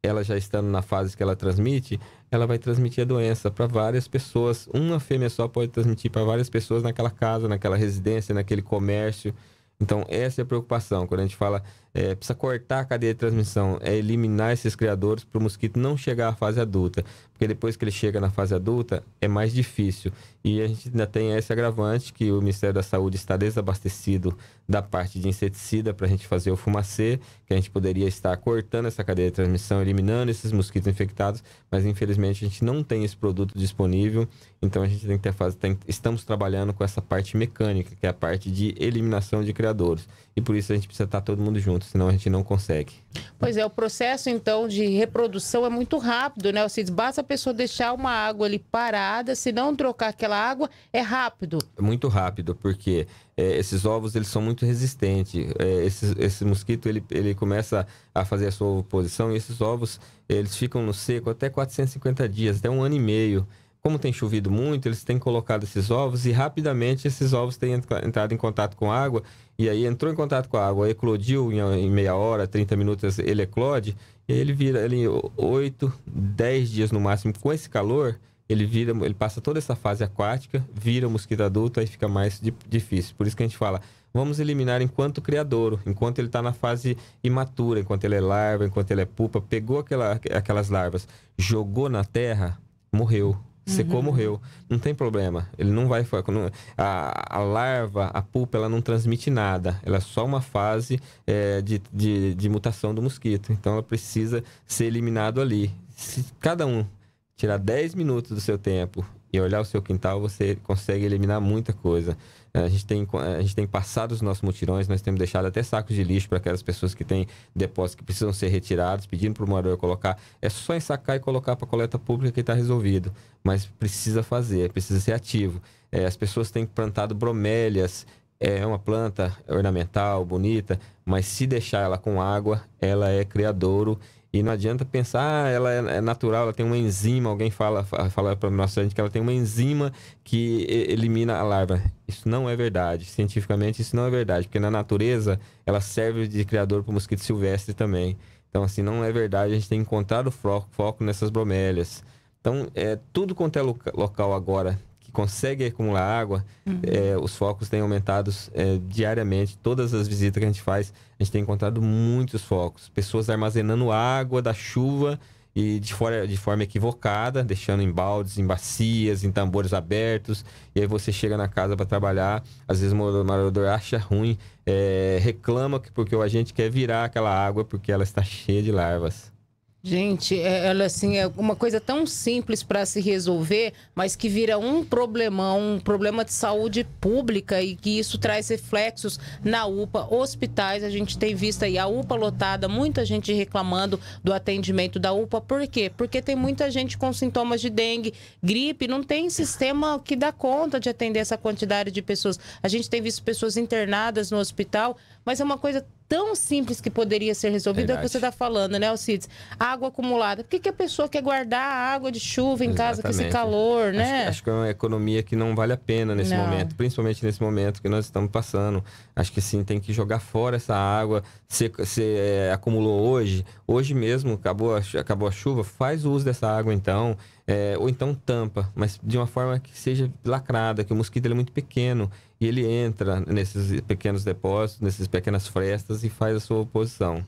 ela já estando na fase que ela transmite, ela vai transmitir a doença para várias pessoas. Uma fêmea só pode transmitir para várias pessoas naquela casa, naquela residência, naquele comércio. Então, essa é a preocupação. Quando a gente fala é, precisa cortar a cadeia de transmissão, é eliminar esses criadores para o mosquito não chegar à fase adulta, porque depois que ele chega na fase adulta é mais difícil. E a gente ainda tem esse agravante que o Ministério da Saúde está desabastecido da parte de inseticida para a gente fazer o fumacê, que a gente poderia estar cortando essa cadeia de transmissão, eliminando esses mosquitos infectados, mas infelizmente a gente não tem esse produto disponível, então a gente tem que ter fase, tem, estamos trabalhando com essa parte mecânica, que é a parte de eliminação de criadores. E por isso a gente precisa estar todo mundo junto senão a gente não consegue. Pois é, o processo então de reprodução é muito rápido, né? Ou seja, basta a pessoa deixar uma água ali parada, se não trocar aquela água, é rápido. É muito rápido, porque é, esses ovos eles são muito resistentes. É, esse, esse, mosquito ele, ele começa a fazer a sua oposição e esses ovos eles ficam no seco até 450 dias, até um ano e meio como tem chovido muito, eles têm colocado esses ovos e rapidamente esses ovos têm entrado em contato com água e aí entrou em contato com a água, eclodiu em, meia hora, 30 minutos, ele eclode, e aí ele vira ele, 8, 10 dias no máximo com esse calor, ele vira, ele passa toda essa fase aquática, vira mosquito adulto, aí fica mais difícil. Por isso que a gente fala, vamos eliminar enquanto criadouro, enquanto ele está na fase imatura, enquanto ele é larva, enquanto ele é pupa, pegou aquela, aquelas larvas, jogou na terra, morreu. Secou, uhum. morreu. Não tem problema. Ele não vai. a, a, larva, a pulpa, ela não transmite nada. Ela é só uma fase é, de, de, de, mutação do mosquito. Então ela precisa ser eliminado ali. Se cada um tirar 10 minutos do seu tempo e olhar o seu quintal, você consegue eliminar muita coisa. É, a gente tem, é, a gente tem passado os nossos mutirões, nós temos deixado até sacos de lixo para aquelas pessoas que têm depósitos que precisam ser retirados, pedindo para o morador colocar. É só ensacar e colocar para coleta pública que está resolvido. Mas precisa fazer, precisa ser ativo. É, as pessoas têm plantado bromélias, é uma planta ornamental, bonita, mas se deixar ela com água, ela é criadouro e não adianta pensar, ah, ela é, é natural, ela tem uma enzima. Alguém fala, fala para o nosso gente que ela tem uma enzima que elimina a larva. Isso não é verdade. Cientificamente, isso não é verdade, porque na natureza ela serve de criador para o mosquito silvestre também. Então, assim, não é verdade. A gente tem encontrado foco, foco nessas bromélias. Então, é, tudo quanto é local agora consegue acumular água, uhum. é, os focos têm aumentado é, diariamente. Todas as visitas que a gente faz, a gente tem encontrado muitos focos. Pessoas armazenando água da chuva e de, fora, de forma equivocada, deixando em baldes, em bacias, em tambores abertos. E aí você chega na casa para trabalhar, às vezes o morador acha ruim, é, reclama que porque a gente quer virar aquela água porque ela está cheia de larvas. Gente, é, ela assim é uma coisa tão simples para se resolver, mas que vira um problemão, um problema de saúde pública e que isso traz reflexos na UPA, hospitais. A gente tem visto aí a UPA lotada, muita gente reclamando do atendimento da UPA. Por quê? Porque tem muita gente com sintomas de dengue, gripe, não tem sistema que dá conta de atender essa quantidade de pessoas. A gente tem visto pessoas internadas no hospital mas é uma coisa tão simples que poderia ser resolvida é o que você está falando, né, Alcides? Água acumulada. Por que, que a pessoa quer guardar a água de chuva em Exatamente. casa com esse calor, acho, né? Acho que é uma economia que não vale a pena nesse não. momento, principalmente nesse momento que nós estamos passando. Acho que sim, tem que jogar fora essa água. Se, se é, acumulou hoje, hoje mesmo acabou a, acabou a chuva, faz uso dessa água então. É, ou então tampa, mas de uma forma que seja lacrada, que o mosquito ele é muito pequeno e ele entra nesses pequenos depósitos, nessas pequenas frestas e faz a sua oposição.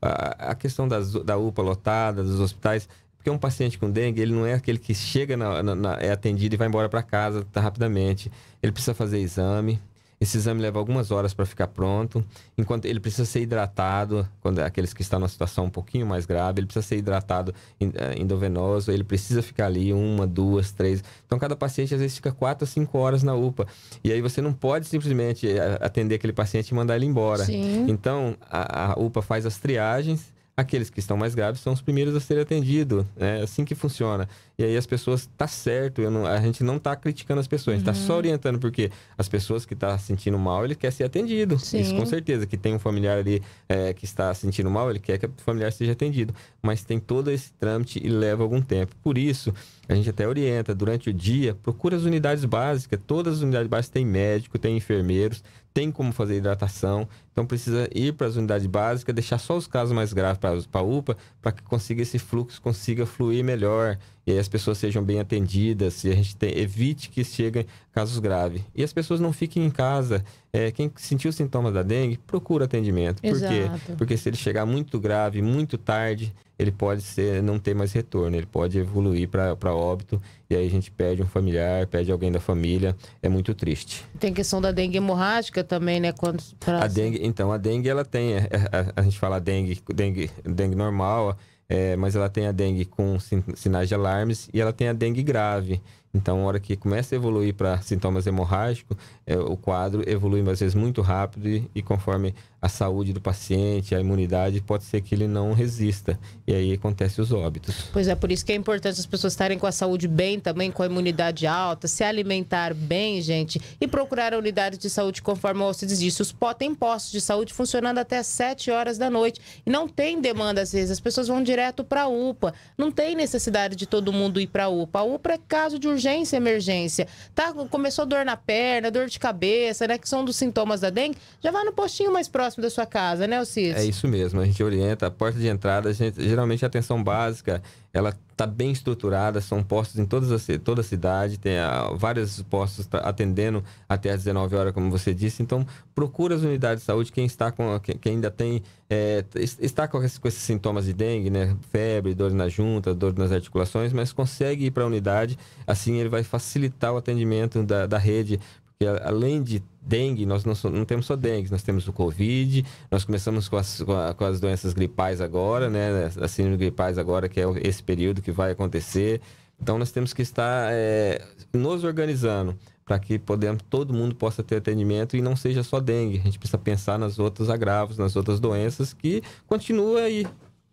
A, a questão das, da UPA lotada, dos hospitais, porque um paciente com dengue, ele não é aquele que chega, na, na, na, é atendido e vai embora para casa tá, rapidamente. Ele precisa fazer exame, esse exame leva algumas horas para ficar pronto. Enquanto ele precisa ser hidratado, quando é aqueles que estão numa situação um pouquinho mais grave, ele precisa ser hidratado eh, endovenoso, ele precisa ficar ali uma, duas, três. Então cada paciente às vezes fica quatro a cinco horas na UPA. E aí você não pode simplesmente eh, atender aquele paciente e mandar ele embora. Sim. Então a, a UPA faz as triagens aqueles que estão mais graves são os primeiros a serem atendidos. Né? É né? assim que funciona. E aí as pessoas tá certo, não, a gente não tá criticando as pessoas, uhum. tá só uhum. orientando porque as pessoas que tá sentindo mal, ele quer ser atendido. Sim. Isso com certeza, que tem um familiar ali é, que está sentindo mal, ele quer que o familiar seja atendido, mas tem todo esse trâmite e leva algum tempo. Por isso, a gente até orienta durante o dia, procura as unidades básicas, todas as unidades básicas tem médico, tem enfermeiros, tem como fazer hidratação, então precisa ir para as unidades básicas, deixar só os casos mais graves para a UPA, para que consiga esse fluxo, consiga fluir melhor e aí as pessoas sejam bem atendidas, e a gente tem, evite que cheguem casos graves. E as pessoas não fiquem em casa. É, quem sentiu sintomas da dengue, procura atendimento. Exato. Por quê? Porque se ele chegar muito grave, muito tarde, ele pode ser, não ter mais retorno, ele pode evoluir para óbito, e aí a gente perde um familiar, perde alguém da família, é muito triste. Tem questão da dengue hemorrágica também, né? Quando, pra... A dengue, então, a dengue ela tem, a, é, é, a, a gente fala dengue, dengue, dengue normal, é, mas ela tem a dengue com sinais de alarmes e ela tem a dengue grave. Então, na hora que começa a evoluir para sintomas hemorrágicos, é, o quadro evolui às vezes muito rápido e, e, conforme a saúde do paciente, a imunidade, pode ser que ele não resista. E aí acontece os óbitos. Pois é, por isso que é importante as pessoas estarem com a saúde bem também, com a imunidade alta, se alimentar bem, gente, e procurar a unidade de saúde conforme você diz. Os Os tem postos de saúde funcionando até 7 horas da noite. E não tem demanda, às vezes, as pessoas vão direto para a UPA. Não tem necessidade de todo mundo ir para a UPA. A UPA é caso de urgência urgência, emergência. Tá, começou dor na perna, dor de cabeça, né? Que são dos sintomas da dengue, já vá no postinho mais próximo da sua casa, né, Cis. É isso mesmo, a gente orienta. A porta de entrada, a gente, geralmente a atenção básica ela está bem estruturada, são postos em todas as, toda a cidade, tem a, ah, vários postos atendendo até às 19 horas, como você disse. Então, procura as unidades de saúde, quem está com quem, quem ainda tem é, está com, esses, com esses sintomas de dengue, né? Febre, dor na junta, dor nas articulações, mas consegue ir para a unidade, assim ele vai facilitar o atendimento da, da rede, porque além de dengue, nós não, não, temos só dengue, nós temos o Covid, nós começamos com as, com as doenças gripais agora, né? As síndrome gripais agora, que é esse período que vai acontecer. Então, nós temos que estar é, nos organizando para que podemos, todo mundo possa ter atendimento e não seja só dengue. A gente precisa pensar nas outras agravos, nas outras doenças que continua aí.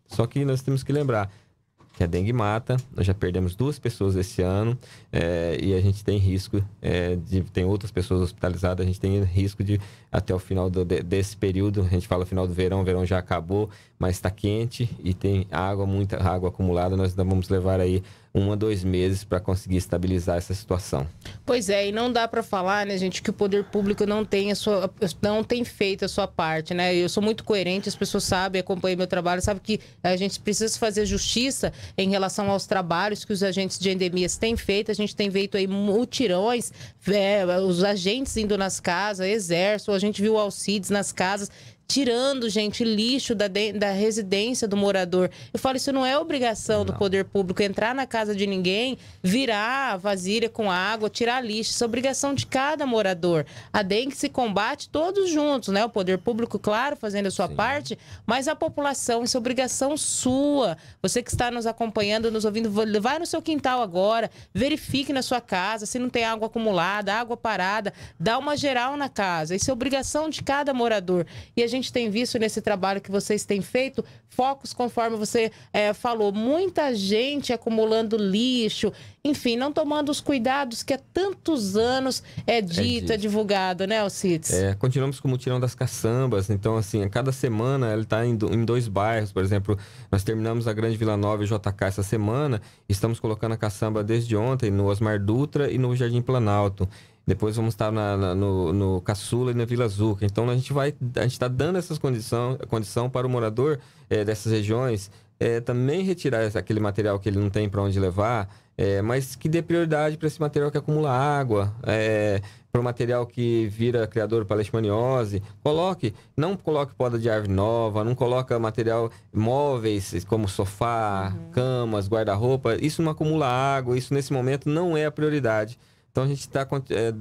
Só que nós temos que lembrar, que a dengue mata. Nós já perdemos duas pessoas esse ano é, e a gente tem risco é, de tem outras pessoas hospitalizadas. A gente tem risco de até o final do, de, desse período, a gente fala final do verão, o verão já acabou, mas está quente e tem água muita água acumulada. Nós ainda vamos levar aí um a dois meses para conseguir estabilizar essa situação. Pois é, e não dá para falar, né, gente, que o poder público não tem a sua, não tem feito a sua parte, né? Eu sou muito coerente, as pessoas sabem, acompanham meu trabalho, sabem que a gente precisa fazer justiça em relação aos trabalhos que os agentes de endemias têm feito. A gente tem feito aí mutirões, é, os agentes indo nas casas, exército, a gente viu o Alcides nas casas tirando, gente, lixo da, de, da residência do morador. Eu falo, isso não é obrigação não. do poder público entrar na casa de ninguém, virar vasilha com água, tirar lixo. Isso é obrigação de cada morador. A dengue se combate todos juntos, né? O poder público, claro, fazendo a sua Sim. parte, mas a população, isso é obrigação sua. Você que está nos acompanhando, nos ouvindo, vai no seu quintal agora, verifique na sua casa se não tem água acumulada, água parada, dá uma geral na casa. Isso é obrigação de cada morador. E a gente gente tem visto nesse trabalho que vocês têm feito? Focos, conforme você é, falou, muita gente acumulando lixo, enfim, não tomando os cuidados que há tantos anos é, é dito, é, dito. é divulgado, né, Alcides? É, continuamos com o mutirão das caçambas, então, assim, a cada semana ele está em, em dois bairros, por exemplo, nós terminamos a Grande Vila Nova e JK essa semana, estamos colocando a caçamba desde ontem no Osmar Dutra e no Jardim Planalto. Depois vamos estar na, na, no, no Caçula e na Vila Azul. Então a gente vai, a gente está dando essas condição, condição para o morador é, dessas regiões é, também retirar aquele material que ele não tem para onde levar, é, mas que dê prioridade para esse material que acumula água, para o material que vira criador para leishmaniose. Coloque, não coloque poda de árvore nova, não coloca material móveis como sofá, uhum. camas, guarda-roupa. Isso não acumula água, isso nesse momento não é a prioridade. Então a gente está é,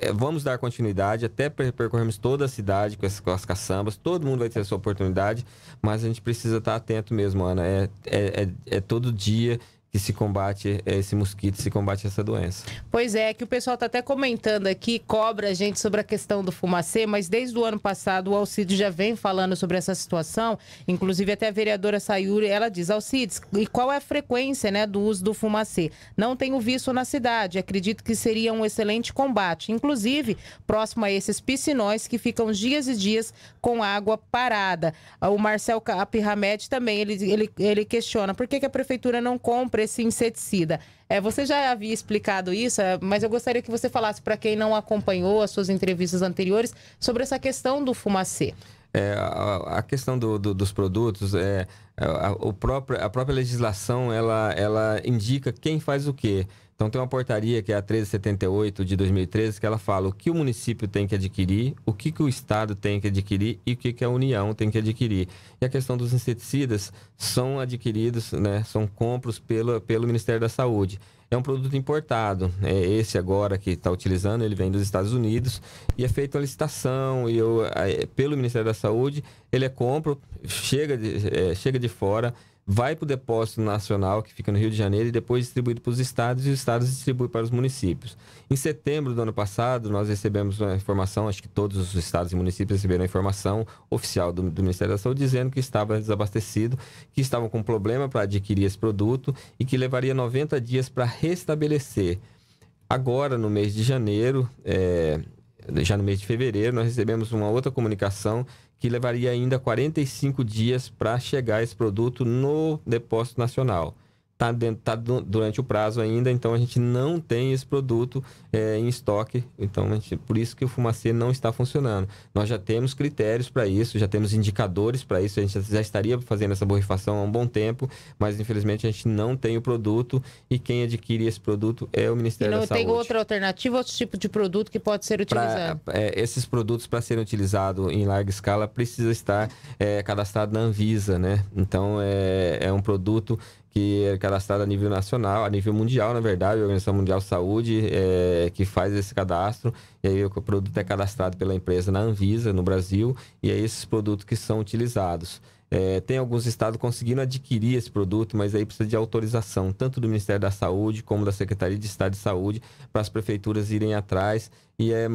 é, é, vamos dar continuidade até percorrermos toda a cidade com as, com as caçambas, todo mundo vai ter a sua oportunidade, mas a gente precisa estar tá atento mesmo, Ana. É, é, é, é todo dia se combate é, esse mosquito, se combate essa doença. Pois é, que o pessoal está até comentando aqui, cobra a gente sobre a questão do fumacê, mas desde o ano passado o Alcides já vem falando sobre essa situação, inclusive até a vereadora Sayuri, ela diz, Alcides, e qual é a frequência né, do uso do fumacê? Não tenho visto na cidade, acredito que seria um excelente combate, inclusive próximo a esses piscinões que ficam dias e dias com água parada. O Marcel Capirramed também, ele, ele, ele questiona, por que, que a prefeitura não compra esse inseticida. É, você já havia explicado isso, é, mas eu gostaria que você falasse para quem não acompanhou as suas entrevistas anteriores sobre essa questão do fumacê. É, a, a, questão do, do, dos produtos é é, a, a, a própria legislação ela, ela indica quem faz o quê. Então tem uma portaria que é a 1378 de 2013 que ela fala o que o município tem que adquirir, o que, que o estado tem que adquirir e o que, que a União tem que adquirir. E a questão dos inseticidas são adquiridos, né, são compros pelo, pelo Ministério da Saúde é um produto importado. É esse agora que está utilizando, ele vem dos Estados Unidos e é feita a licitação e eu, é, pelo Ministério da Saúde, ele é compro, chega de, é, chega de fora vai para o depósito nacional, que fica no Rio de Janeiro, e depois distribuído para os estados, e os estados distribuem para os municípios. Em setembro do ano passado, nós recebemos uma informação, acho que todos os estados e municípios receberam a informação oficial do, do Ministério da Saúde, dizendo que estava desabastecido, que estavam com problema para adquirir esse produto e que levaria 90 dias para restabelecer. Agora, no mês de janeiro, é, já no mês de fevereiro, nós recebemos uma outra comunicação que levaria ainda 45 dias para chegar esse produto no depósito nacional está tá, tá durante o prazo ainda, então a gente não tem esse produto é, em estoque, então gente, por isso que o fumacê não está funcionando. Nós já temos critérios para isso, já temos indicadores para isso, a gente já estaria fazendo essa borrifação há um bom tempo, mas infelizmente a gente não tem o produto e quem adquire esse produto é o Ministério da Saúde. não tem outra alternativa, outro tipo de produto que pode ser utilizado? Pra, é, esses produtos para serem utilizados em larga escala precisa estar é, cadastrado na Anvisa, né? Então é, é um produto que é cadastrada a nível nacional, a nível mundial, na verdade, a Organização Mundial de Saúde é, que faz esse cadastro, e aí o produto é cadastrado pela empresa na Anvisa, no Brasil, e é esses produtos que são utilizados. É, tem alguns estados conseguindo adquirir esse produto, mas aí precisa de autorização, tanto do Ministério da Saúde como da Secretaria de Estado de Saúde, para as prefeituras irem atrás. E é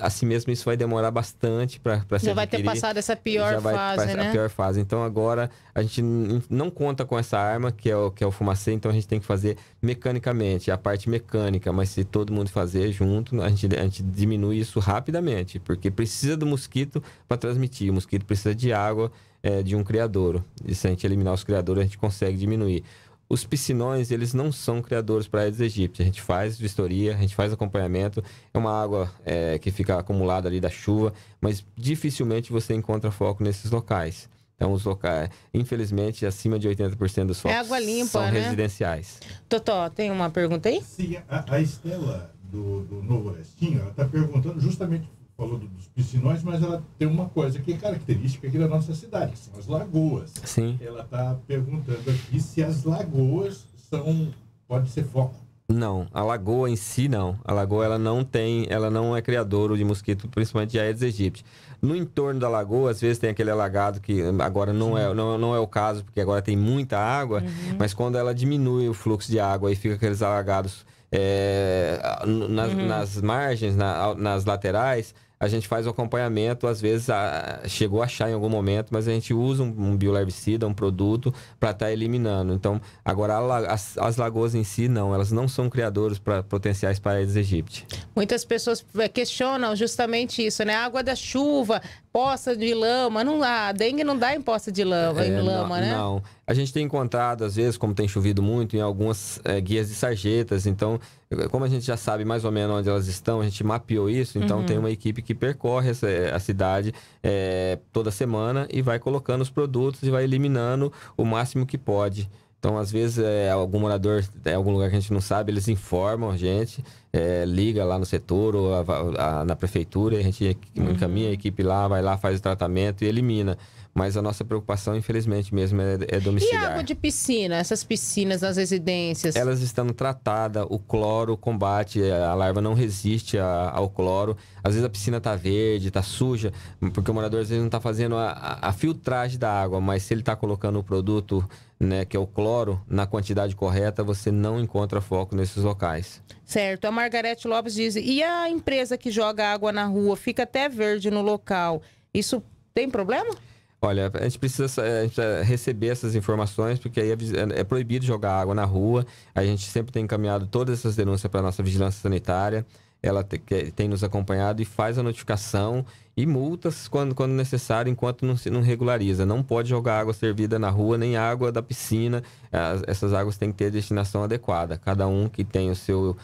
assim mesmo isso vai demorar bastante para ser. Já adquirir. vai ter passado essa pior Já fase, né? A pior fase. Então agora a gente não conta com essa arma, que é o, que é o fumacê, então a gente tem que fazer mecanicamente, a parte mecânica, mas se todo mundo fazer junto, a gente, a gente diminui isso rapidamente, porque precisa do mosquito para transmitir, o mosquito precisa de água é, de um criadouro. E se a gente eliminar os criadores a gente consegue diminuir. Os piscinões, eles não são criadores para Aedes aegypti. A gente faz vistoria, a gente faz acompanhamento. É uma água é, que fica acumulada ali da chuva, mas dificilmente você encontra foco nesses locais. Então, os locais, infelizmente, acima de 80% dos é focos é água limpa, são né? residenciais. Totó, tem uma pergunta aí? Sim, a, a Estela do, do Novo Orestinho, ela está perguntando justamente falou dos piscinões, mas ela tem uma coisa que é característica aqui da nossa cidade, que são as lagoas. Sim. Ela está perguntando aqui se as lagoas são pode ser foco. Não, a lagoa em si não. A lagoa ela não tem, ela não é criadora de mosquito, principalmente de Aedes aegypti. No entorno da lagoa, às vezes tem aquele alagado que hum, agora não é, não, não é o caso, porque agora tem muita água, uhum. mas quando ela diminui o fluxo de água e fica aqueles alagados é, nas, uhum. nas, margens, na, nas laterais a gente faz o acompanhamento, às vezes a, chegou a achar em algum momento, mas a gente usa um, um um produto, para estar tá eliminando. Então, agora a, as, as, lagoas em si, não, elas não são criadores para potenciais paredes egípcias. Muitas pessoas eh, questionam justamente isso, né? Água da chuva, poça de lama, não, dá dengue não dá em poça de lama, é, em lama não, né? Não, a gente tem encontrado, às vezes, como tem chovido muito, em algumas é, guias de sarjetas, então como a gente já sabe mais ou menos onde elas estão, a gente mapeou isso, então uhum. tem uma equipe que percorre essa, a cidade é, toda semana e vai colocando os produtos e vai eliminando o máximo que pode. Então, às vezes, é, algum morador, é algum lugar que a gente não sabe, eles informam a gente, é, liga lá no setor ou a, a, na prefeitura, e a gente uhum. encaminha a equipe lá, vai lá, faz o tratamento e elimina. Mas a nossa preocupação, infelizmente mesmo, é, é domiciliar. E água de piscina? Essas piscinas nas residências? Elas estão tratadas, o cloro combate, é, a larva não resiste a, ao cloro. Às vezes a piscina está verde, está suja, porque o morador às vezes não está fazendo a, a, a, filtragem da água, mas se ele está colocando o produto, né, que é o cloro, na quantidade correta, você não encontra foco nesses locais. Certo. A Margarete Lopes diz, e a empresa que joga água na rua fica até verde no local, isso tem problema? Olha, a gente precisa, a gente receber essas informações, porque aí é, é, é, proibido jogar água na rua. A gente sempre tem encaminhado todas essas denúncias para a nossa vigilância sanitária. Ela te, que, tem nos acompanhado e faz a notificação e multas quando, quando necessário, enquanto não, não regulariza. Não pode jogar água servida na rua, nem água da piscina. As, essas águas têm que ter destinação adequada. Cada um que tem o seu,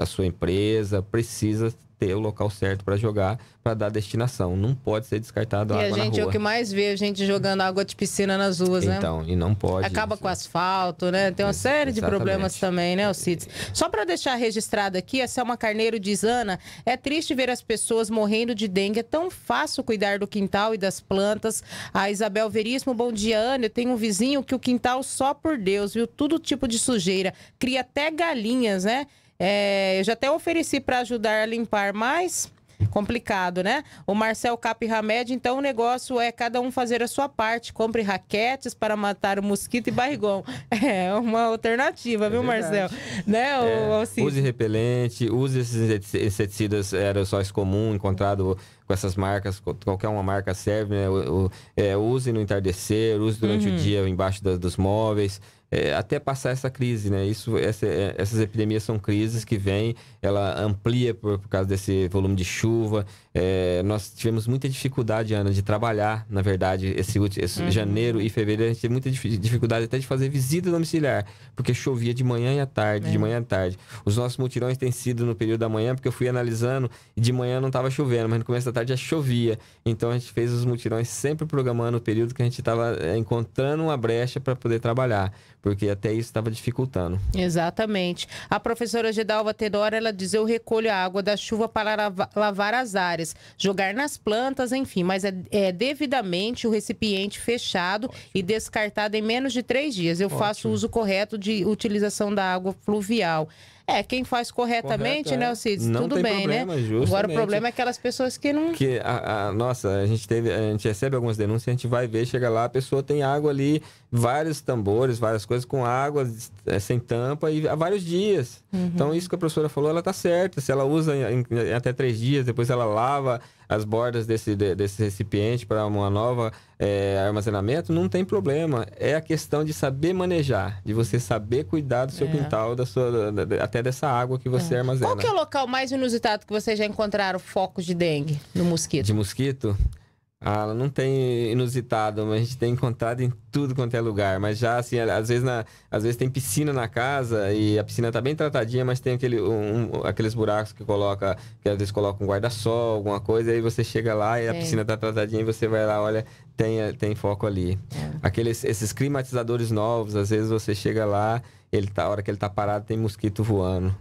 a sua empresa precisa ter o local certo para jogar, para dar destinação. Não pode ser descartado e água a gente é o que mais vê, a gente jogando água de piscina nas ruas, né? Então, e não pode. Acaba isso. com asfalto, né? Tem uma série exatamente. de problemas também, né, Alcides? Só para deixar registrado aqui, a Selma Carneiro diz, Ana, é triste ver as pessoas morrendo de dengue, é tão fácil cuidar do quintal e das plantas. A Isabel Veríssimo, bom dia, Ana, eu tenho um vizinho que o quintal só por Deus, viu? Todo tipo de sujeira, cria até galinhas, né? É, eu já até ofereci para ajudar a limpar mais. Complicado, né? O Marcel Cap então o negócio é cada um fazer a sua parte. Compre raquetes para matar o mosquito e barrigão. É uma alternativa, é viu, Marcel? Né? É, assim... Use repelente, use esses inseticidas é, aerossóis comum encontrado com essas marcas, qualquer uma marca serve, né? O, o, é, use no entardecer, use durante uhum. o dia embaixo da, dos móveis é, até passar essa crise, né? Isso, essa, é, essas epidemias são crises que vêm, ela amplia por, por causa desse volume de chuva. É, nós tivemos muita dificuldade, Ana, de trabalhar, na verdade, esse, esse uhum. janeiro e fevereiro, a gente teve muita dificuldade até de fazer visita domiciliar, porque chovia de manhã e à tarde, é. de manhã à tarde. Os nossos mutirões têm sido no período da manhã, porque eu fui analisando e de manhã não estava chovendo, mas no começo da tarde já chovia. Então a gente fez os mutirões sempre programando o período que a gente estava é, encontrando uma brecha para poder trabalhar porque até isso estava dificultando. Exatamente. A professora Gedalva Tedora, ela diz, eu recolho a água da chuva para lavar as áreas, jogar nas plantas, enfim, mas é, é devidamente o recipiente fechado Ótimo. e descartado em menos de três dias. Eu Ótimo. faço uso correto de utilização da água fluvial. É, quem faz corretamente, Correto, né, Alcides? É. Não tudo bem, né? problema, né? Justamente. Agora o problema é aquelas pessoas que não. Que a, a, nossa, a gente teve, a gente recebe algumas denúncias, a gente vai ver, chega lá, a pessoa tem água ali, vários tambores, várias coisas com água é, sem tampa e há vários dias. Uhum. Então isso que a professora falou, ela tá certa. Se ela usa em, em, até três dias, depois ela lava, as bordas desse, desse recipiente para uma nova é, armazenamento, não tem problema. É a questão de saber manejar, de você saber cuidar do seu é. quintal, da sua, da, até dessa água que você é. armazena. Qual que é o local mais inusitado que vocês já encontraram focos de dengue no mosquito? De mosquito? Ah, não tem inusitado, mas a gente tem encontrado em tudo quanto é lugar. Mas já, assim, às vezes, na, às vezes tem piscina na casa e a piscina tá bem tratadinha, mas tem aquele, um, um, aqueles buracos que coloca, que às vezes coloca um guarda-sol, alguma coisa, e aí você chega lá e a piscina tá tratadinha e você vai lá, olha, tem, tem foco ali. É. Aqueles, esses climatizadores novos, às vezes você chega lá, ele tá, a hora que ele tá parado tem mosquito voando.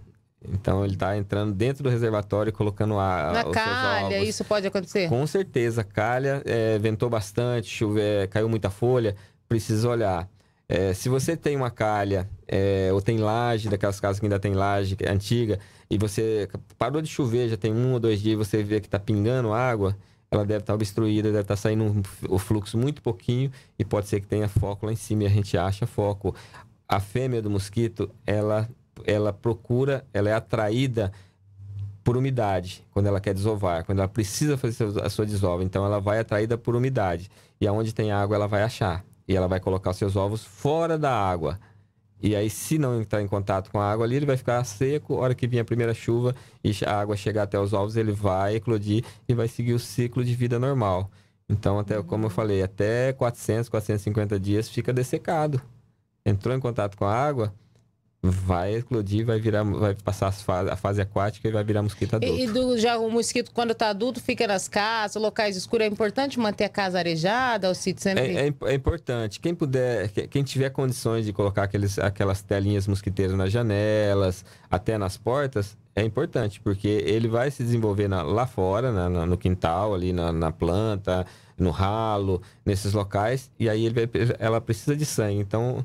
Então ele está entrando dentro do reservatório e colocando a. Na calha, isso pode acontecer? Com certeza, calha, é, ventou bastante, chove, é, caiu muita folha, precisa olhar. É, se você tem uma calha é, ou tem laje, daquelas casas que ainda tem laje é antiga, e você parou de chover, já tem um ou dois dias e você vê que está pingando água, ela deve estar tá obstruída, deve estar tá saindo um, o fluxo muito pouquinho e pode ser que tenha foco lá em cima e a gente acha foco. A fêmea do mosquito, ela ela procura, ela é atraída por umidade, quando ela quer desovar, quando ela precisa fazer a sua desova. Então, ela vai atraída por umidade. E aonde tem água, ela vai achar. E ela vai colocar os seus ovos fora da água. E aí, se não entrar em contato com a água ali, ele vai ficar seco. A hora que vem a primeira chuva e a água chegar até os ovos, ele vai eclodir e vai seguir o ciclo de vida normal. Então, até uhum. como eu falei, até 400, 450 dias fica dessecado. Entrou em contato com a água, vai eclodir, vai virar, vai passar fase, a fase aquática e vai virar mosquito adulto. E, e do, já o mosquito, quando está adulto, fica nas casas, locais escuros. É importante manter a casa arejada, o sítio sempre... É, é, é, importante. Quem puder, quem tiver condições de colocar aqueles, aquelas telinhas mosquiteiras nas janelas, até nas portas, é importante, porque ele vai se desenvolver na, lá fora, na, na, no quintal, ali na, planta, no ralo, nesses locais, e aí ele, ela precisa de sangue. Então,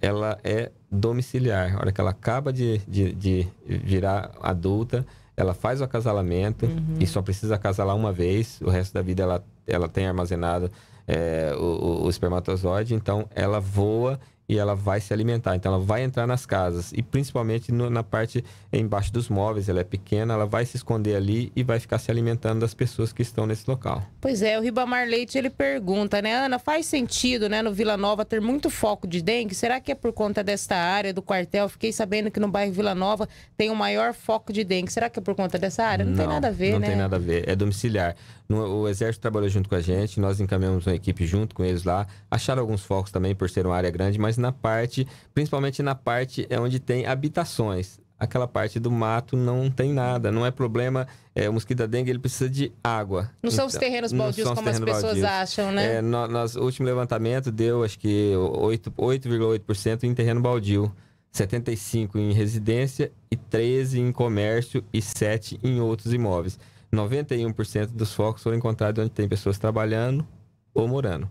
ela é domiciliar. A hora que ela acaba de, de, de virar adulta, ela faz o acasalamento uhum. e só precisa acasalar uma vez. O resto da vida ela, ela tem armazenado é, o, o espermatozoide, então ela voa e ela vai se alimentar. Então ela vai entrar nas casas e principalmente no, na parte embaixo dos móveis, ela é pequena, ela vai se esconder ali e vai ficar se alimentando das pessoas que estão nesse local. Pois é, o Ribamar Leite ele pergunta, né, Ana, faz sentido, né, no Vila Nova ter muito foco de dengue? Será que é por conta desta área do quartel? Fiquei sabendo que no bairro Vila Nova tem o um maior foco de dengue. Será que é por conta dessa área? Não, não tem nada a ver, não né? Não tem nada a ver, é domiciliar. No, o Exército trabalhou junto com a gente, nós encaminhamos uma equipe junto com eles lá. Acharam alguns focos também, por ser uma área grande, mas na parte, principalmente na parte é onde tem habitações. Aquela parte do mato não tem nada, não é problema. É, o mosquito da dengue ele precisa de água. Não então, são os então, terrenos baldios como terrenos as pessoas baldios. acham, né? É, no, o último levantamento deu, acho que 8,8% em terreno baldio. 75 em residência e 13 em comércio e 7 em outros imóveis. 91% dos focos foram encontrados onde tem pessoas trabalhando ou morando.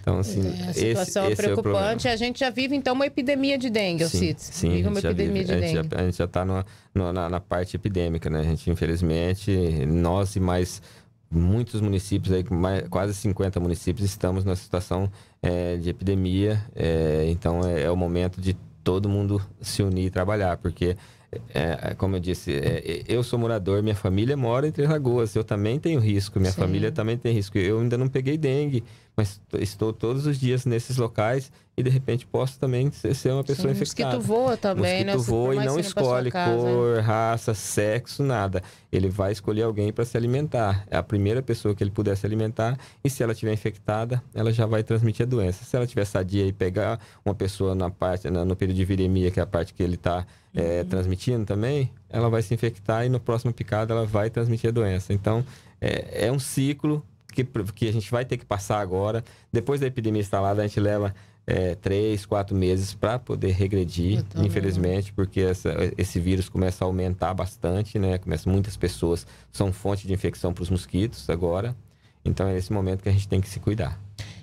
Então, assim, é, a situação esse, é preocupante. É a gente já vive, então, uma epidemia de dengue, sim, Cito. Sim, vive uma epidemia vive, de dengue. a gente já está na, na parte epidêmica, né? A gente, infelizmente, nós e mais muitos municípios, aí, mais, quase 50 municípios, estamos na situação é, de epidemia. É, então, é, é o momento de todo mundo se unir e trabalhar, porque é, é, como eu disse, é, é, eu sou morador, minha família mora em Três Lagoas, eu também tenho risco, minha Sim. família também tem risco. Eu ainda não peguei dengue, mas estou todos os dias nesses locais e de repente posso também ser uma pessoa Sim, infectada. Mosquito voa também, né? mosquito né? voa e não escolhe casa, né? cor, raça, sexo, nada. Ele vai escolher alguém para se alimentar. É a primeira pessoa que ele puder se alimentar e se ela estiver infectada, ela já vai transmitir a doença. Se ela tiver sadia e pegar uma pessoa na parte na, no período de viremia, que é a parte que ele está eh, uhum. é, transmitindo também, ela vai se infectar e no próximo picado ela vai transmitir a doença. Então é, é um ciclo que, que a gente vai ter que passar agora. Depois da epidemia instalada, a gente leva é, três, quatro meses para poder regredir, né? infelizmente, porque essa, esse vírus começa a aumentar bastante, né? Começa, muitas pessoas são fonte de infecção para os mosquitos agora. Então é esse momento que a gente tem que se cuidar.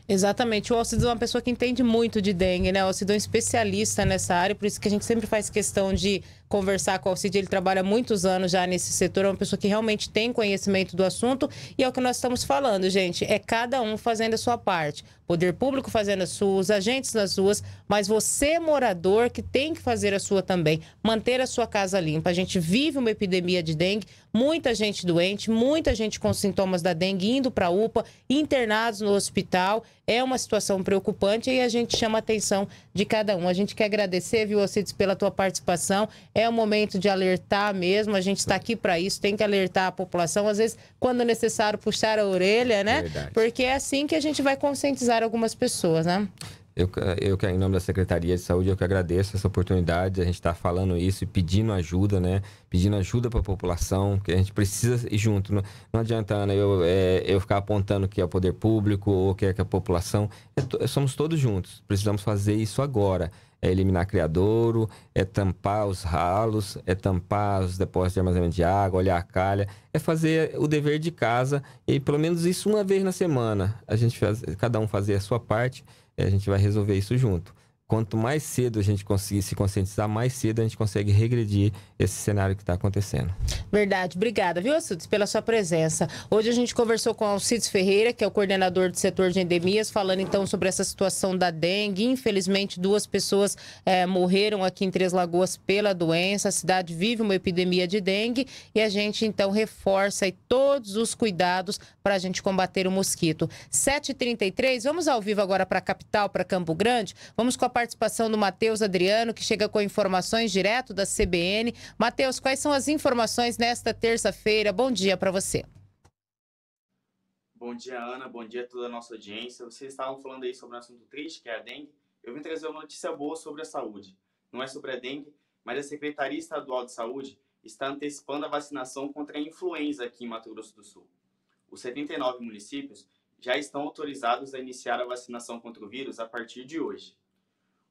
Exatamente. O Alcides é uma pessoa que entende muito de dengue, né? O é um especialista nessa área, por isso que a gente sempre faz questão de conversar com o Alcide, ele trabalha muitos anos já nesse setor, é uma pessoa que realmente tem conhecimento do assunto e é o que nós estamos falando, gente, é cada um fazendo a sua parte. Poder público fazendo as suas, agentes nas ruas, mas você, morador, que tem que fazer a sua também, manter a sua casa limpa. A gente vive uma epidemia de dengue, muita gente doente, muita gente com sintomas da dengue indo para a UPA, internados no hospital. É uma situação preocupante e a gente chama a atenção de cada um. A gente quer agradecer, viu, Alcides, pela tua participação. É é o momento de alertar mesmo, a gente está aqui para isso, tem que alertar a população, às vezes, quando necessário, puxar a orelha, né? Verdade. Porque é assim que a gente vai conscientizar algumas pessoas, né? Eu, eu, em nome da Secretaria de Saúde, eu que agradeço essa oportunidade. A gente está falando isso e pedindo ajuda, né? Pedindo ajuda para a população, que a gente precisa ir junto. Não, não adianta né? eu, é, eu ficar apontando que é o poder público ou que é que é a população. É, somos todos juntos. Precisamos fazer isso agora é eliminar criadouro, é tampar os ralos, é tampar os depósitos de armazenamento de água, olhar a calha, é fazer o dever de casa e pelo menos isso uma vez na semana. A gente faz, cada um fazer a sua parte, é, a gente vai resolver isso junto quanto mais cedo a gente conseguir se conscientizar, mais cedo a gente consegue regredir esse cenário que está acontecendo. Verdade. Obrigada, viu, Alcides, pela sua presença. Hoje a gente conversou com Alcides Ferreira, que é o coordenador do setor de endemias, falando então sobre essa situação da dengue. Infelizmente, duas pessoas é, morreram aqui em Três Lagoas pela doença. A cidade vive uma epidemia de dengue e a gente então reforça todos os cuidados para a gente combater o mosquito. 7h33, vamos ao vivo agora para a capital, para Campo Grande. Vamos com a participação do Matheus Adriano, que chega com informações direto da CBN. Matheus, quais são as informações nesta terça-feira? Bom dia para você. Bom dia, Ana. Bom dia a toda a nossa audiência. Vocês estavam falando aí sobre um assunto triste, que é a dengue. Eu vim trazer uma notícia boa sobre a saúde. Não é sobre a dengue, mas a Secretaria Estadual de Saúde está antecipando a vacinação contra a influenza aqui em Mato Grosso do Sul. Os 79 municípios já estão autorizados a iniciar a vacinação contra o vírus a partir de hoje.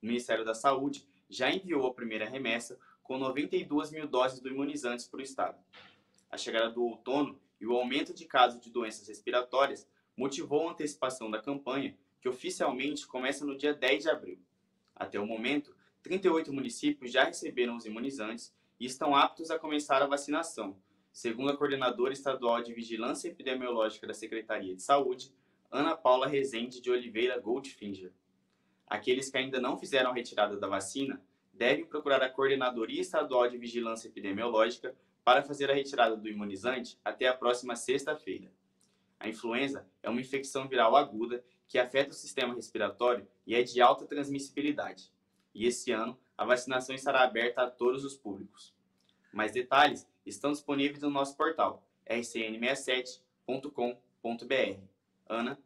O Ministério da Saúde já enviou a primeira remessa com 92 mil doses do imunizantes para o estado. A chegada do outono e o aumento de casos de doenças respiratórias motivou a antecipação da campanha, que oficialmente começa no dia 10 de abril. Até o momento, 38 municípios já receberam os imunizantes e estão aptos a começar a vacinação, segundo a coordenadora estadual de Vigilância Epidemiológica da Secretaria de Saúde, Ana Paula Rezende de Oliveira Goldfinger. Aqueles que ainda não fizeram a retirada da vacina devem procurar a Coordenadoria Estadual de Vigilância Epidemiológica para fazer a retirada do imunizante até a próxima sexta-feira. A influenza é uma infecção viral aguda que afeta o sistema respiratório e é de alta transmissibilidade. E esse ano, a vacinação estará aberta a todos os públicos. Mais detalhes estão disponíveis no nosso portal rcn67.com.br. Ana,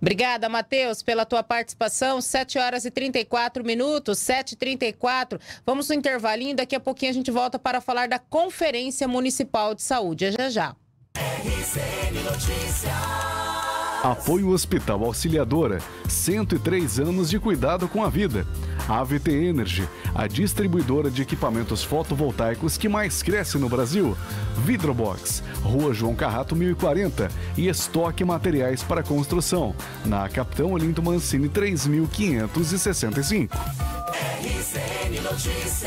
Obrigada, Matheus, pela tua participação. 7 horas e 34 minutos, 7 e 34 Vamos no intervalinho, daqui a pouquinho a gente volta para falar da Conferência Municipal de Saúde. É já já. RCN Notícias. Apoio Hospital Auxiliadora, 103 anos de cuidado com a vida. AVT Energy, a distribuidora de equipamentos fotovoltaicos que mais cresce no Brasil. Vidrobox, Rua João Carrato 1040 e estoque materiais para construção, na Capitão Olinto Mancini 3565. RCN Notícias.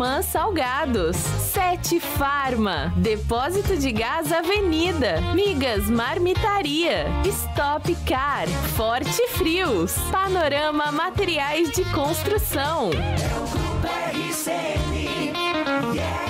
Irmã Salgados, Sete Farma, Depósito de Gás Avenida, Migas Marmitaria, Stop Car, Forte Frios, Panorama Materiais de Construção. É o Grupo RCN, yeah.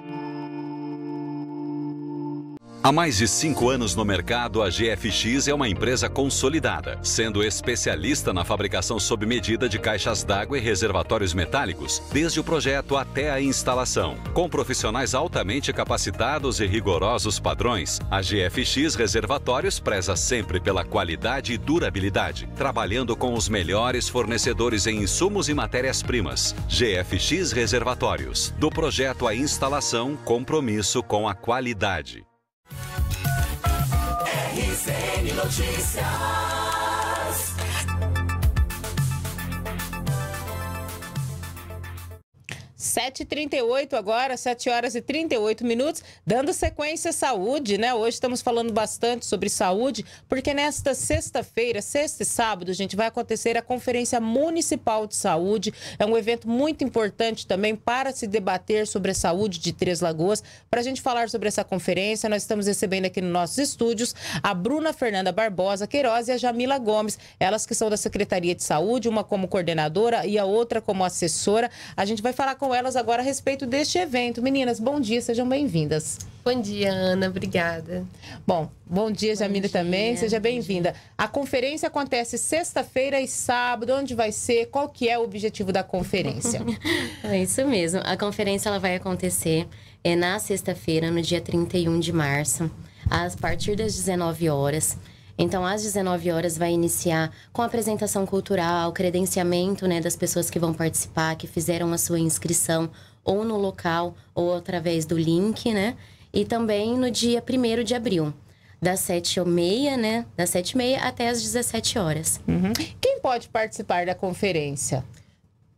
Há mais de cinco anos no mercado, a GFX é uma empresa consolidada, sendo especialista na fabricação sob medida de caixas d'água e reservatórios metálicos, desde o projeto até a instalação. Com profissionais altamente capacitados e rigorosos padrões, a GFX Reservatórios preza sempre pela qualidade e durabilidade, trabalhando com os melhores fornecedores em insumos e matérias-primas. GFX Reservatórios, do projeto à instalação, compromisso com a qualidade. notícia. 7h38 agora, 7 horas e 38 minutos, dando sequência à saúde, né? Hoje estamos falando bastante sobre saúde, porque nesta sexta-feira, sexta e sábado, gente, vai acontecer a Conferência Municipal de Saúde. É um evento muito importante também para se debater sobre a saúde de Três Lagoas. Para a gente falar sobre essa conferência, nós estamos recebendo aqui nos nossos estúdios a Bruna Fernanda Barbosa Queiroz e a Jamila Gomes, elas que são da Secretaria de Saúde, uma como coordenadora e a outra como assessora. A gente vai falar com elas elas agora a respeito deste evento. Meninas, bom dia, sejam bem-vindas. Bom dia, Ana, obrigada. Bom, bom dia, Jamila também, seja bem-vinda. A conferência acontece sexta-feira e sábado, onde vai ser, qual que é o objetivo da conferência? é isso mesmo, a conferência ela vai acontecer é, na sexta-feira, no dia 31 de março, a partir das 19 horas. Então, às 19 horas vai iniciar com apresentação cultural, credenciamento né, das pessoas que vão participar, que fizeram a sua inscrição ou no local ou através do link, né? E também no dia 1 de abril das 7h30, né? Das 7 h até as 17 horas. Uhum. Quem pode participar da conferência?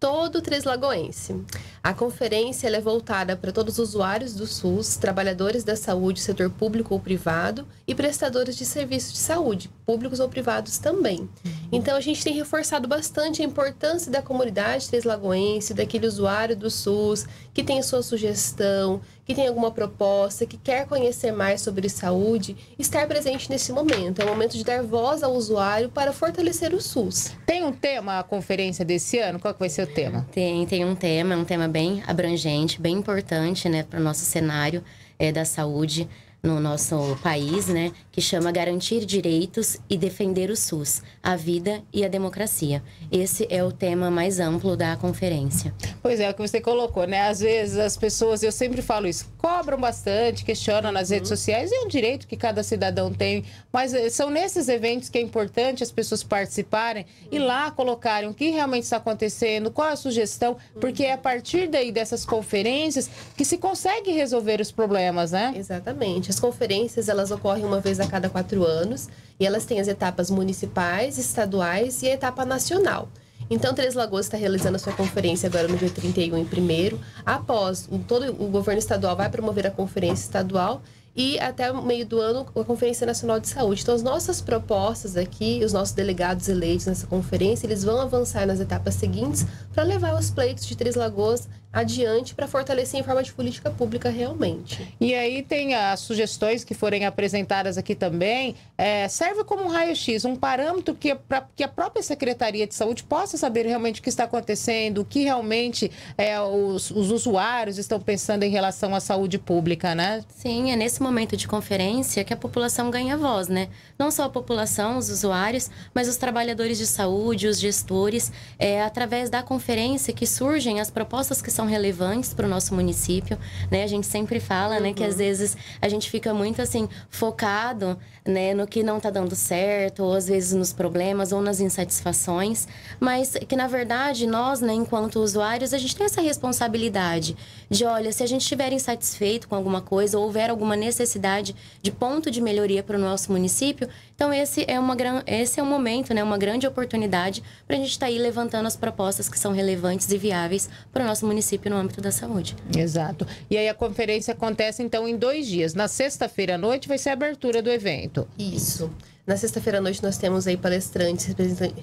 todo Três Lagoense. A conferência é voltada para todos os usuários do SUS, trabalhadores da saúde, setor público ou privado e prestadores de serviços de saúde, públicos ou privados também. Uhum. Então a gente tem reforçado bastante a importância da comunidade Três Lagoense, daquele usuário do SUS que tem sua sugestão, que tem alguma proposta, que quer conhecer mais sobre saúde, estar presente nesse momento. É o momento de dar voz ao usuário para fortalecer o SUS. Tem um tema a conferência desse ano? Qual que vai ser o tema? Tem, tem um tema, é um tema bem abrangente, bem importante né, para o nosso cenário é, da saúde no nosso país, né, que chama Garantir Direitos e Defender o SUS, a Vida e a Democracia. Esse é o tema mais amplo da conferência. Pois é, o que você colocou, né? Às vezes as pessoas, eu sempre falo isso, cobram bastante, questionam nas redes uhum. sociais, e é um direito que cada cidadão tem. Mas eh, são nesses eventos que é importante as pessoas participarem uhum. e lá colocarem o que realmente está acontecendo, qual a sugestão, uhum. porque é a uhum. partir daí dessas conferências que se consegue resolver os problemas, né? Exatamente. As conferências, elas ocorrem uma vez a cada quatro anos e elas têm as etapas municipais, estaduais e a etapa nacional. Então, Três Lagoas está realizando a sua conferência agora no dia 31 em primeiro. Após, todo o governo estadual vai promover a conferência estadual e até o meio do ano a Conferência Nacional de Saúde. Então, as nossas propostas aqui, os nossos delegados eleitos nessa conferência, eles vão avançar nas etapas seguintes para levar os pleitos de Três Lagoas adiante para fortalecer em forma de política pública realmente. E aí tem as sugestões que forem apresentadas aqui também, é, serve como um raio-x, um parâmetro que, pra, que a própria Secretaria de Saúde possa saber realmente o que está acontecendo, o que realmente é, os, os usuários estão pensando em relação à saúde pública, né? Sim, é nesse momento de conferência que a população ganha voz, né? Não só a população, os usuários, mas os trabalhadores de saúde, os gestores, é através da conferência que surgem as propostas que são são relevantes para o nosso município, né? A gente sempre fala, uhum. né, que às uhum. vezes a gente fica muito assim focado, né, no que não está dando certo, ou às vezes nos problemas ou nas insatisfações, mas que na verdade nós, né, enquanto usuários, a gente tem essa responsabilidade de, olha, se a gente estiver insatisfeito com alguma coisa ou houver alguma necessidade de ponto de melhoria para o nosso município, então esse é uma gran... esse é um momento, né, uma grande oportunidade para a gente estar tá aí levantando as propostas que são relevantes e viáveis para o nosso município município no âmbito da saúde. Exato. E aí a conferência acontece então em dois dias. Na sexta-feira à noite vai ser a abertura do evento. Isso. Na sexta-feira à noite nós temos aí palestrantes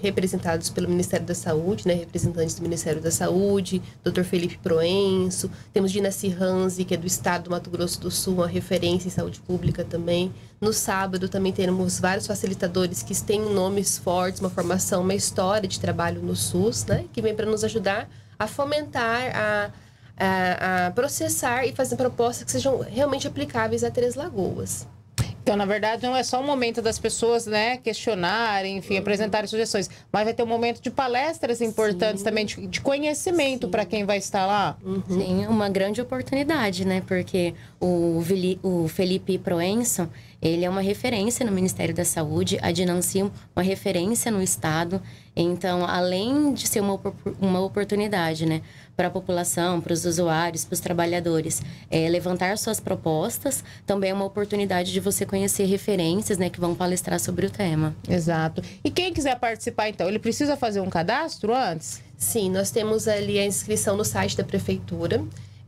representados pelo Ministério da Saúde, né? Representantes do Ministério da Saúde, Dr. Felipe Proenço, temos Dinacy Ranzi, que é do Estado do Mato Grosso do Sul, uma referência em saúde pública também. No sábado também teremos vários facilitadores que têm nomes fortes, uma formação, uma história de trabalho no SUS, né? Que vem para nos ajudar a fomentar, a, a, a processar e fazer propostas que sejam realmente aplicáveis a Três Lagoas. Então, na verdade, não é só o momento das pessoas né, questionarem, enfim, uhum. apresentarem sugestões, mas vai ter um momento de palestras importantes Sim. também, de, de conhecimento para quem vai estar lá. Uhum. Sim, uma grande oportunidade, né? Porque o, o Felipe Proenço, ele é uma referência no Ministério da Saúde, a Dinanci uma referência no Estado. Então, além de ser uma, uma oportunidade né, para a população, para os usuários, para os trabalhadores, é, levantar suas propostas, também é uma oportunidade de você conhecer referências né, que vão palestrar sobre o tema. Exato. E quem quiser participar, então, ele precisa fazer um cadastro antes? Sim, nós temos ali a inscrição no site da Prefeitura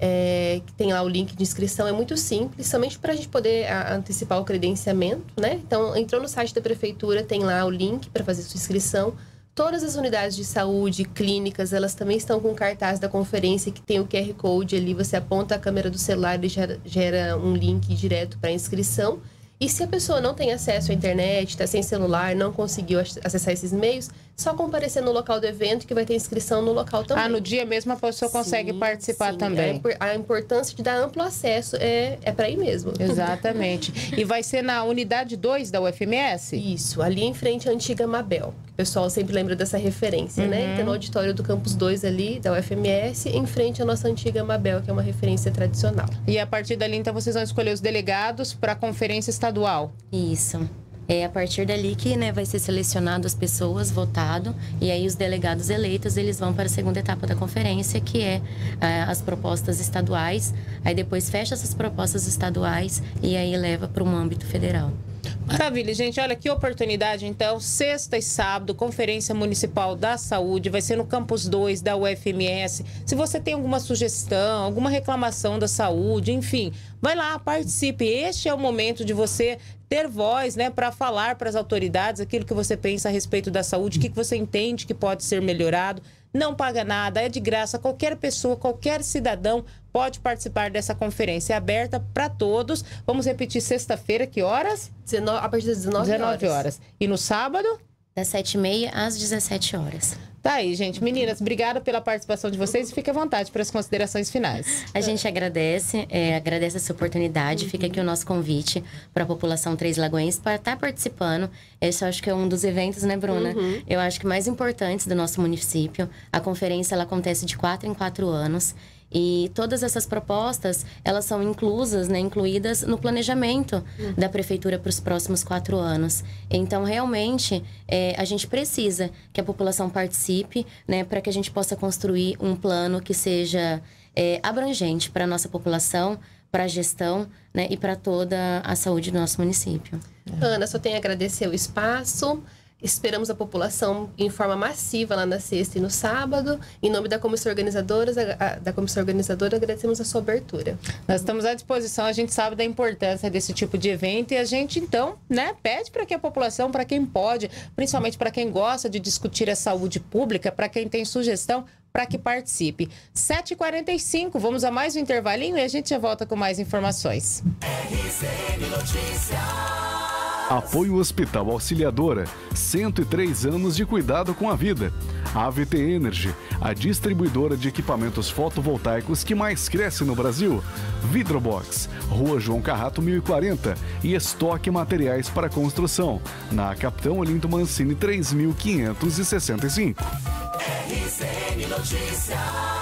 é, que tem lá o link de inscrição, é muito simples, somente para a gente poder a, antecipar o credenciamento, né? Então, entrou no site da prefeitura, tem lá o link para fazer sua inscrição. Todas as unidades de saúde, clínicas, elas também estão com cartaz da conferência que tem o QR Code ali, você aponta a câmera do celular e gera, gera um link direto para inscrição. E se a pessoa não tem acesso à internet, está sem celular, não conseguiu acessar esses meios, só comparecer no local do evento, que vai ter inscrição no local também. Ah, no dia mesmo a pessoa consegue sim, participar sim. também. É, a importância de dar amplo acesso é, é para aí mesmo. Exatamente. e vai ser na unidade 2 da UFMS? Isso, ali em frente à antiga Mabel. O pessoal sempre lembra dessa referência, né? uhum. né? Então, no auditório do Campus 2 ali, da UFMS, em frente à nossa antiga Mabel, que é uma referência tradicional. E a partir dali, então, vocês vão escolher os delegados para a conferência estadual? Isso. É a partir dali que né, vai ser selecionado as pessoas, votado, e aí os delegados eleitos eles vão para a segunda etapa da conferência, que é, é as propostas estaduais. Aí depois fecha essas propostas estaduais e aí leva para um âmbito federal. Maravilha, gente. Olha que oportunidade, então. Sexta e sábado, Conferência Municipal da Saúde, vai ser no Campus 2 da UFMS. Se você tem alguma sugestão, alguma reclamação da saúde, enfim, vai lá, participe. Este é o momento de você ter voz, né, para falar para as autoridades aquilo que você pensa a respeito da saúde, o que, que você entende que pode ser melhorado não paga nada, é de graça. Qualquer pessoa, qualquer cidadão pode participar dessa conferência é aberta para todos. Vamos repetir sexta-feira, que horas? Dezeno... A partir das 19, 19 horas. horas. E no sábado? das 7h30 às 17 horas. Tá aí, gente. Meninas, obrigada pela participação de vocês e fique à vontade para as considerações finais. A gente agradece, é, agradece essa oportunidade. Fica aqui o nosso convite para a população Três lagoenses para estar tá participando. Esse eu acho que é um dos eventos, né, Bruna? Uhum. Eu acho que mais importantes do nosso município. A conferência ela acontece de quatro em quatro anos. E todas essas propostas, elas são inclusas, né, incluídas no planejamento uhum. da prefeitura para os próximos quatro anos. Então, realmente, é, a gente precisa que a população participe, né, para que a gente possa construir um plano que seja é, abrangente para a nossa população, para a gestão né, e para toda a saúde do nosso município. Ana, só tenho a agradecer o espaço. Esperamos a população em forma massiva lá na sexta e no sábado. Em nome da comissão organizadora, da comissão organizadora, agradecemos a sua abertura. Nós estamos à disposição, a gente sabe da importância desse tipo de evento e a gente então, né, pede para que a população, para quem pode, principalmente para quem gosta de discutir a saúde pública, para quem tem sugestão, para que participe. 7h45, vamos a mais um intervalinho e a gente já volta com mais informações. RCN Notícias. Apoio Hospital Auxiliadora, 103 anos de cuidado com a vida. A AVT Energy, a distribuidora de equipamentos fotovoltaicos que mais cresce no Brasil. Vidrobox, Rua João Carrato 1040 e estoque materiais para construção, na Capitão Olinto Mancini 3565. RCN Notícias.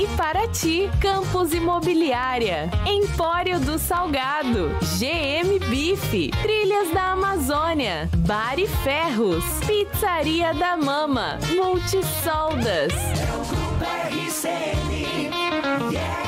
e para ti Campos Imobiliária, Empório do Salgado, GM Bife, Trilhas da Amazônia, Bar e Ferros, Pizzaria da Mama, Multisoldas. É o Grupo RCN, yeah.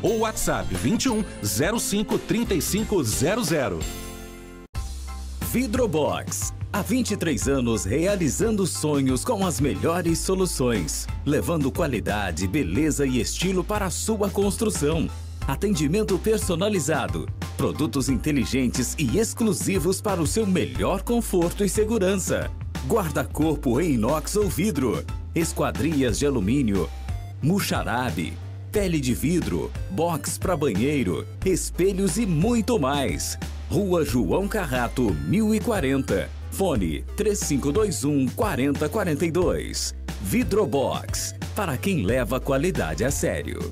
ou WhatsApp 21 05 3500. Vidrobox. Há 23 anos realizando sonhos com as melhores soluções, levando qualidade, beleza e estilo para a sua construção. Atendimento personalizado, produtos inteligentes e exclusivos para o seu melhor conforto e segurança. Guarda-corpo em inox ou vidro, esquadrias de alumínio, muxarabe, pele de vidro, box para banheiro, espelhos e muito mais. Rua João Carrato, 1040. Fone 3521 4042. Vidrobox, para quem leva a qualidade a sério.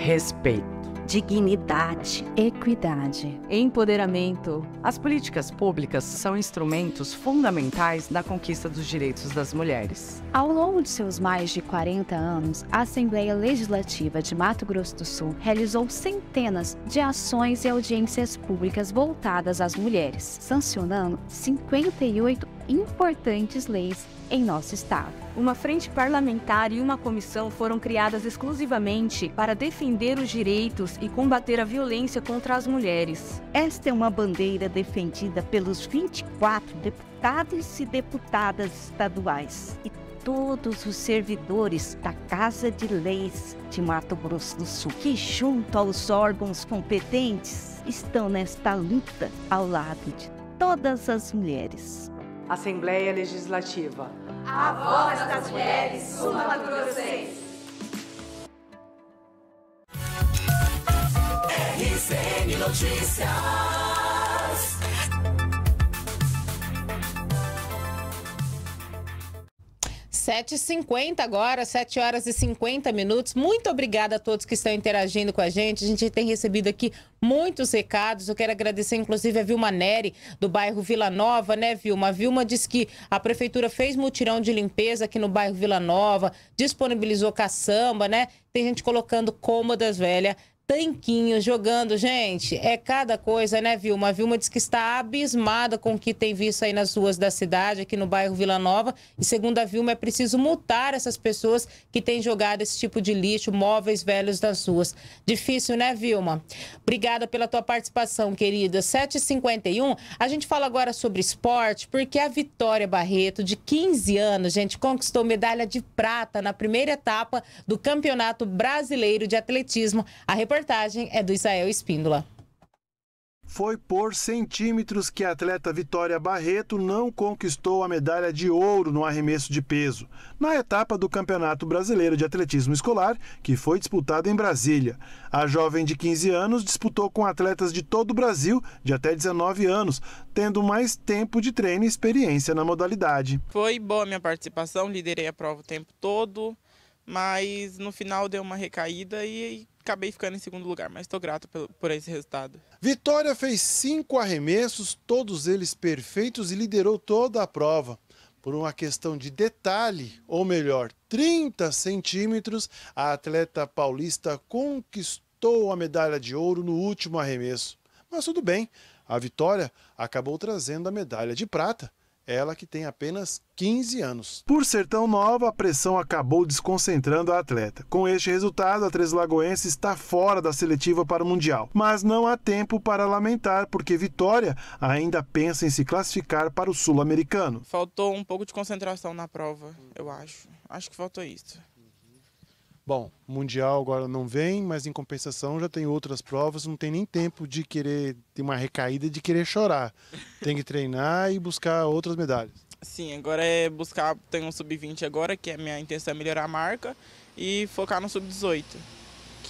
respeito dignidade, equidade, empoderamento. As políticas públicas são instrumentos fundamentais na conquista dos direitos das mulheres. Ao longo de seus mais de 40 anos, a Assembleia Legislativa de Mato Grosso do Sul realizou centenas de ações e audiências públicas voltadas às mulheres, sancionando 58 importantes leis em nosso estado. Uma frente parlamentar e uma comissão foram criadas exclusivamente para defender os direitos e combater a violência contra as mulheres. Esta é uma bandeira defendida pelos 24 deputados e deputadas estaduais e todos os servidores da Casa de Leis de Mato Grosso do Sul, que, junto aos órgãos competentes, estão nesta luta ao lado de todas as mulheres. Assembleia Legislativa. A voz das mulheres sul mato vocês. RCN Notícias. 7h50 agora, 7 horas e 50 minutos. Muito obrigada a todos que estão interagindo com a gente. A gente tem recebido aqui muitos recados. Eu quero agradecer, inclusive, a Vilma Neri, do bairro Vila Nova, né, Vilma? A Vilma disse que a prefeitura fez mutirão de limpeza aqui no bairro Vila Nova, disponibilizou caçamba, né? Tem gente colocando cômodas velhas tanquinho jogando, gente. É cada coisa, né, Vilma? A Vilma diz que está abismada com o que tem visto aí nas ruas da cidade, aqui no bairro Vila Nova. E segundo a Vilma, é preciso multar essas pessoas que têm jogado esse tipo de lixo, móveis velhos das ruas. Difícil, né, Vilma? Obrigada pela tua participação, querida. 7h51, a gente fala agora sobre esporte, porque a Vitória Barreto, de 15 anos, gente, conquistou medalha de prata na primeira etapa do Campeonato Brasileiro de Atletismo. A reportagem reportagem é do Israel Espíndola. Foi por centímetros que a atleta Vitória Barreto não conquistou a medalha de ouro no arremesso de peso, na etapa do Campeonato Brasileiro de Atletismo Escolar, que foi disputado em Brasília. A jovem de 15 anos disputou com atletas de todo o Brasil, de até 19 anos, tendo mais tempo de treino e experiência na modalidade. Foi boa minha participação, liderei a prova o tempo todo, mas no final deu uma recaída e acabei ficando em segundo lugar, mas estou grato por, por esse resultado. Vitória fez cinco arremessos, todos eles perfeitos e liderou toda a prova. Por uma questão de detalhe, ou melhor, 30 centímetros, a atleta paulista conquistou a medalha de ouro no último arremesso. Mas tudo bem, a vitória acabou trazendo a medalha de prata ela que tem apenas 15 anos. Por ser tão nova, a pressão acabou desconcentrando a atleta. Com este resultado, a Três Lagoense está fora da seletiva para o Mundial. Mas não há tempo para lamentar, porque Vitória ainda pensa em se classificar para o Sul-Americano. Faltou um pouco de concentração na prova, eu acho. Acho que faltou isso. Bom, Mundial agora não vem, mas em compensação já tem outras provas, não tem nem tempo de querer ter uma recaída de querer chorar. Tem que treinar e buscar outras medalhas. Sim, agora é buscar, tem um sub-20 agora, que a é minha intenção é melhorar a marca e focar no sub-18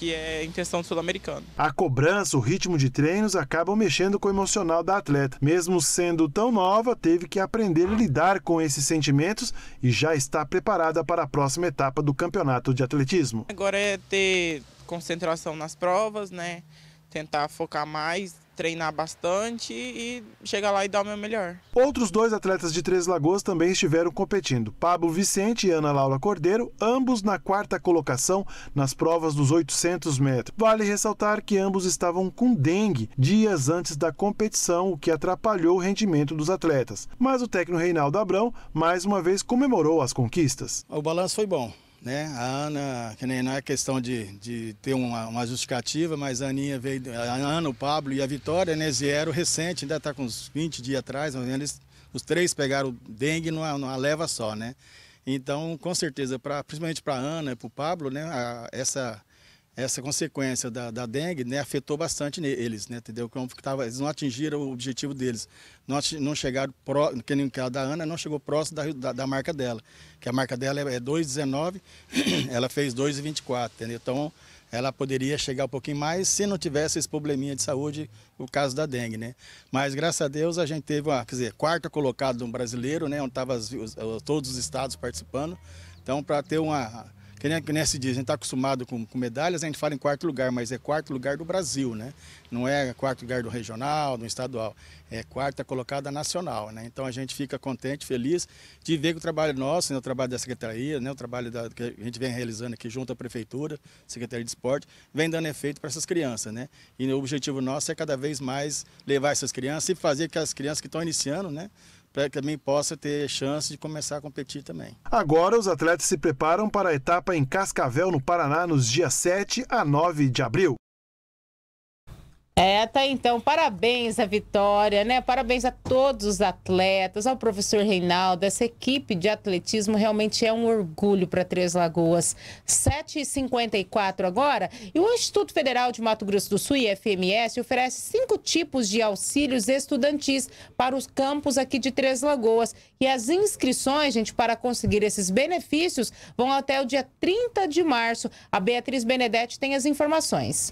que é intenção do sul-americano. A cobrança, o ritmo de treinos acabam mexendo com o emocional da atleta. Mesmo sendo tão nova, teve que aprender a lidar com esses sentimentos e já está preparada para a próxima etapa do campeonato de atletismo. Agora é ter concentração nas provas, né? Tentar focar mais treinar bastante e chegar lá e dar o meu melhor. Outros dois atletas de Três Lagoas também estiveram competindo, Pablo Vicente e Ana Laura Cordeiro, ambos na quarta colocação nas provas dos 800 metros. Vale ressaltar que ambos estavam com dengue dias antes da competição, o que atrapalhou o rendimento dos atletas. Mas o técnico Reinaldo Abrão mais uma vez comemorou as conquistas. O balanço foi bom. Né? A Ana, que nem não é questão de, de ter uma, uma justificativa, mas a Aninha veio, a Ana, o Pablo e a Vitória, né, vieram recente, ainda está com uns 20 dias atrás, eles, os três pegaram dengue numa, numa leva só, né? Então, com certeza, pra, principalmente para a Ana e para o Pablo, né, a, essa essa consequência da, da dengue né, afetou bastante eles, né, entendeu? Como é que tava, eles não atingiram o objetivo deles, não, não chegaram próximo, que nem o caso da Ana, não chegou próximo da, da, da, marca dela, que a marca dela é 2,19, é ela fez 2,24, entendeu? Então, ela poderia chegar um pouquinho mais se não tivesse esse probleminha de saúde, o caso da dengue, né? Mas, graças a Deus, a gente teve, uma, quer dizer, quarta colocada do brasileiro, né, onde estavam todos os estados participando, então, para ter uma que nem, que nem se diz, a gente está acostumado com, com, medalhas, a gente fala em quarto lugar, mas é quarto lugar do Brasil, né? Não é quarto lugar do regional, do estadual, é quarta colocada nacional, né? Então a gente fica contente, feliz de ver que o trabalho nosso, né, o trabalho da Secretaria, né, o trabalho da, que a gente vem realizando aqui junto à Prefeitura, Secretaria de Esporte, vem dando efeito para essas crianças, né? E o objetivo nosso é cada vez mais levar essas crianças e fazer que as crianças que estão iniciando, né? para que também possa ter chance de começar a competir também. Agora, os atletas se preparam para a etapa em Cascavel, no Paraná, nos dias 7 a 9 de abril. É, tá então. Parabéns à vitória, né? Parabéns a todos os atletas, ao professor Reinaldo. Essa equipe de atletismo realmente é um orgulho para Três Lagoas. 7h54 agora. E o Instituto Federal de Mato Grosso do Sul, IFMS, oferece cinco tipos de auxílios estudantis para os campos aqui de Três Lagoas. E as inscrições, gente, para conseguir esses benefícios vão até o dia 30 de março. A Beatriz Benedetti tem as informações.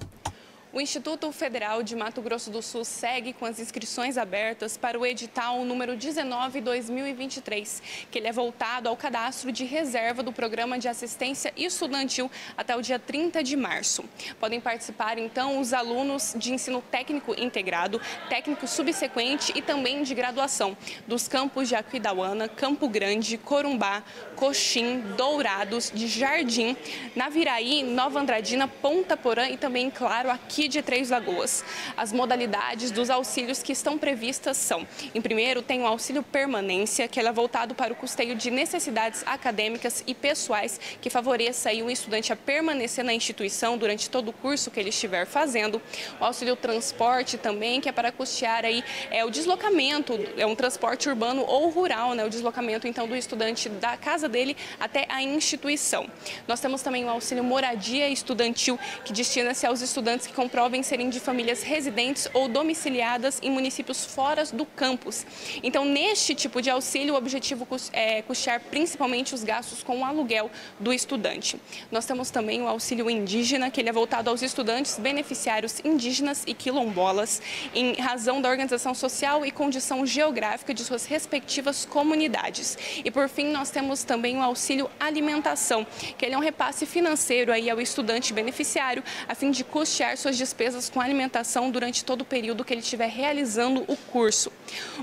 O Instituto Federal de Mato Grosso do Sul segue com as inscrições abertas para o edital número 19-2023, que ele é voltado ao cadastro de reserva do Programa de Assistência Estudantil até o dia 30 de março. Podem participar, então, os alunos de ensino técnico integrado, técnico subsequente e também de graduação dos campos de Aquidauana, Campo Grande, Corumbá, Coxim, Dourados, de Jardim, Naviraí, Nova Andradina, Ponta Porã e também, claro, aqui de Três Lagoas. As modalidades dos auxílios que estão previstas são, em primeiro, tem o auxílio permanência, que é voltado para o custeio de necessidades acadêmicas e pessoais, que favoreça aí o estudante a permanecer na instituição durante todo o curso que ele estiver fazendo. O auxílio transporte também, que é para custear aí é, o deslocamento, é um transporte urbano ou rural, né, o deslocamento então do estudante da casa dele até a instituição. Nós temos também o auxílio moradia estudantil, que destina-se aos estudantes que comprovem serem de famílias residentes ou domiciliadas em municípios fora do campus. Então, neste tipo de auxílio, o objetivo é custear principalmente os gastos com o aluguel do estudante. Nós temos também o auxílio indígena, que ele é voltado aos estudantes beneficiários indígenas e quilombolas, em razão da organização social e condição geográfica de suas respectivas comunidades. E por fim, nós temos também também o auxílio alimentação, que ele é um repasse financeiro aí ao estudante beneficiário, a fim de custear suas despesas com alimentação durante todo o período que ele estiver realizando o curso.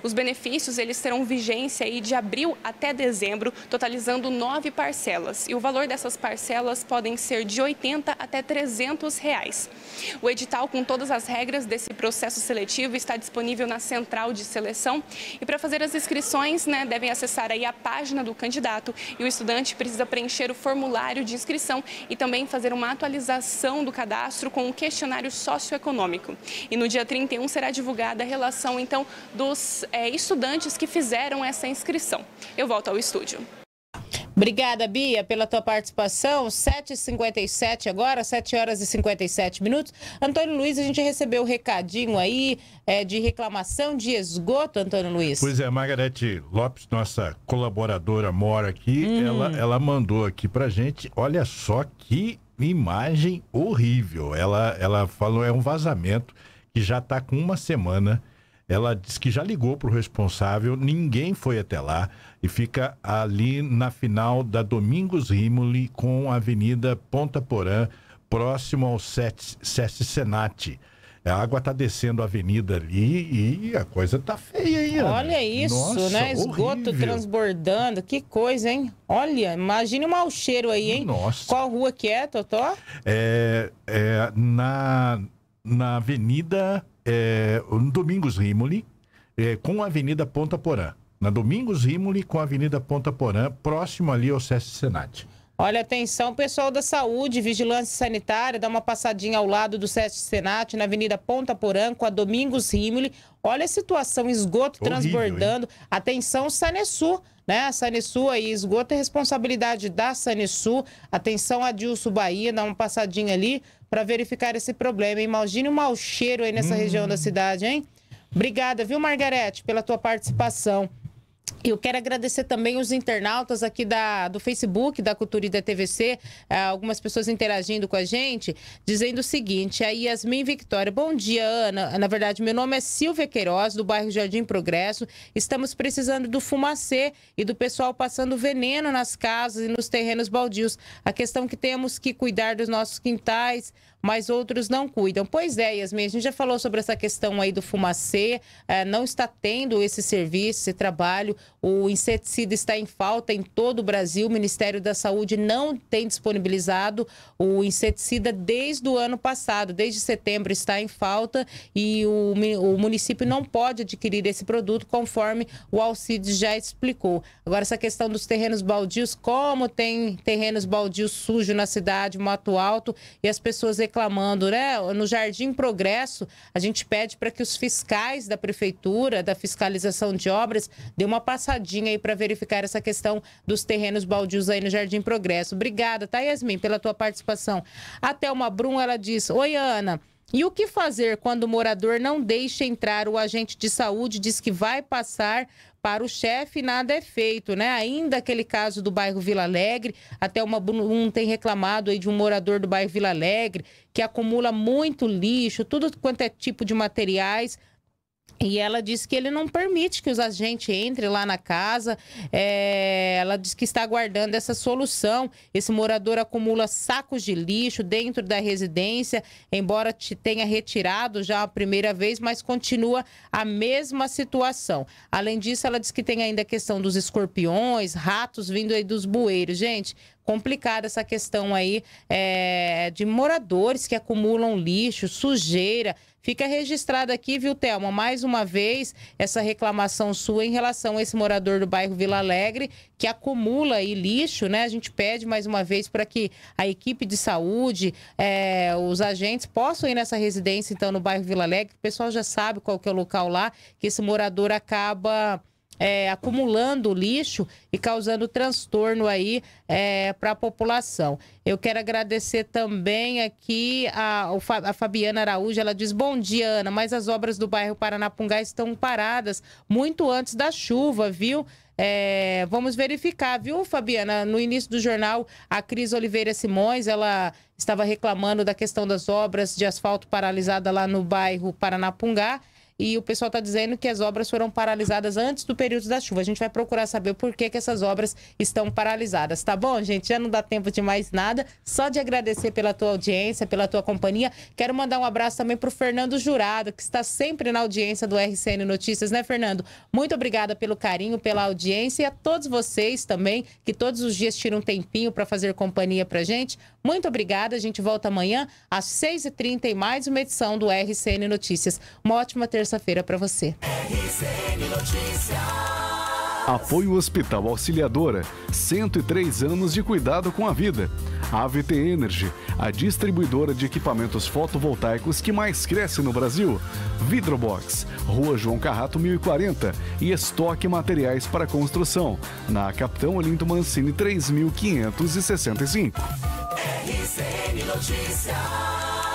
Os benefícios eles terão vigência aí de abril até dezembro, totalizando nove parcelas. E o valor dessas parcelas podem ser de 80 até 300 reais. O edital com todas as regras desse processo seletivo está disponível na Central de Seleção e para fazer as inscrições né, devem acessar aí a página do candidato e o estudante precisa preencher o formulário de inscrição e também fazer uma atualização do cadastro com o um questionário socioeconômico. E no dia 31 será divulgada a relação, então, dos é, estudantes que fizeram essa inscrição. Eu volto ao estúdio. Obrigada, Bia, pela tua participação. 7h57 agora, 7 horas e 57 minutos. Antônio Luiz, a gente recebeu o um recadinho aí é, de reclamação de esgoto, Antônio Luiz. Pois é, Margarete Lopes, nossa colaboradora, mora aqui. Hum. Ela, ela mandou aqui pra gente. Olha só que imagem horrível. Ela, ela falou, é um vazamento que já está com uma semana ela diz que já ligou para o responsável, ninguém foi até lá e fica ali na final da Domingos Rimoli com a Avenida Ponta Porã, próximo ao SESC Senat. A água está descendo a avenida ali e a coisa está feia aí. Olha isso, Nossa, né? Esgoto horrível. transbordando, que coisa, hein? Olha, imagine o mau cheiro aí, hein? Nossa. Qual rua que é, Totó? É, é na, na Avenida é, Domingos Rimoli, é, com a Avenida Ponta Porã. Na Domingos Rimoli, com a Avenida Ponta Porã, próximo ali ao SESC Senat. Olha, atenção, pessoal da saúde, vigilância sanitária, dá uma passadinha ao lado do SESC Senat, na Avenida Ponta Porã, com a Domingos Rimoli. Olha a situação, esgoto Horrível, transbordando. Hein? Atenção, Sanesul né? A Sanesu aí, esgoto é responsabilidade da Sanesu. Atenção, Adilson Bahia, dá uma passadinha ali para verificar esse problema. Imagine o mau cheiro aí nessa hum. região da hum. cidade, hein? Obrigada, viu, Margarete, pela tua participação. Eu quero agradecer também os internautas aqui da, do Facebook, da Cultura e da TVC, eh, algumas pessoas interagindo com a gente, dizendo o seguinte, é a Yasmin Victoria, bom dia, Ana. Na verdade, meu nome é Silvia Queiroz, do bairro Jardim Progresso. Estamos precisando do fumacê e do pessoal passando veneno nas casas e nos terrenos baldios. A questão é que temos que cuidar dos nossos quintais, mas outros não cuidam. Pois é, Yasmin, a gente já falou sobre essa questão aí do fumacê, é, não está tendo esse serviço, esse trabalho, o inseticida está em falta em todo o Brasil, o Ministério da Saúde não tem disponibilizado o inseticida desde o ano passado, desde setembro está em falta e o, o município não pode adquirir esse produto conforme o Alcides já explicou. Agora, essa questão dos terrenos baldios, como tem terrenos baldios sujos na cidade, Mato Alto, e as pessoas reclamam reclamando, né? No Jardim Progresso, a gente pede para que os fiscais da prefeitura, da fiscalização de obras, dê uma passadinha aí para verificar essa questão dos terrenos baldios aí no Jardim Progresso. Obrigada, tá, Yasmin, pela tua participação. A Thelma Brum, ela diz: Oi, Ana. E o que fazer quando o morador não deixa entrar? O agente de saúde diz que vai passar para o chefe, nada é feito, né? Ainda aquele caso do bairro Vila Alegre, até uma, um tem reclamado aí de um morador do bairro Vila Alegre que acumula muito lixo, tudo quanto é tipo de materiais e ela diz que ele não permite que os agentes entrem lá na casa. É... ela diz que está aguardando essa solução. Esse morador acumula sacos de lixo dentro da residência, embora te tenha retirado já a primeira vez, mas continua a mesma situação. Além disso, ela diz que tem ainda a questão dos escorpiões, ratos vindo aí dos bueiros. Gente, complicada essa questão aí é... de moradores que acumulam lixo, sujeira Fica registrado aqui, viu, Thelma? Mais uma vez, essa reclamação sua em relação a esse morador do bairro Vila Alegre, que acumula aí lixo, né? A gente pede mais uma vez para que a equipe de saúde, é, os agentes possam ir nessa residência, então, no bairro Vila Alegre. O pessoal já sabe qual que é o local lá, que esse morador acaba é, acumulando lixo e causando transtorno aí é, para a população. Eu quero agradecer também aqui a, a Fabiana Araújo, ela diz, bom dia Ana, mas as obras do bairro Paranapungá estão paradas muito antes da chuva, viu? É, vamos verificar, viu, Fabiana? No início do jornal, a Cris Oliveira Simões, ela estava reclamando da questão das obras de asfalto paralisada lá no bairro Paranapungá e o pessoal está dizendo que as obras foram paralisadas antes do período da chuva. A gente vai procurar saber por que, que essas obras estão paralisadas, tá bom, gente? Já não dá tempo de mais nada, só de agradecer pela tua audiência, pela tua companhia. Quero mandar um abraço também para o Fernando Jurado, que está sempre na audiência do RCN Notícias, né, Fernando? Muito obrigada pelo carinho, pela audiência e a todos vocês também, que todos os dias tiram um tempinho para fazer companhia para gente. Muito obrigada, a gente volta amanhã às 6h30 e mais uma edição do RCN Notícias. Uma ótima terça terça-feira para você. Apoio Hospital Auxiliadora, 103 anos de cuidado com a vida. AVT Energy, a distribuidora de equipamentos fotovoltaicos que mais cresce no Brasil. Vidrobox, Rua João Carrato 1040 e estoque materiais para construção, na Capitão Olinto Mancini 3565. RCN Notícias.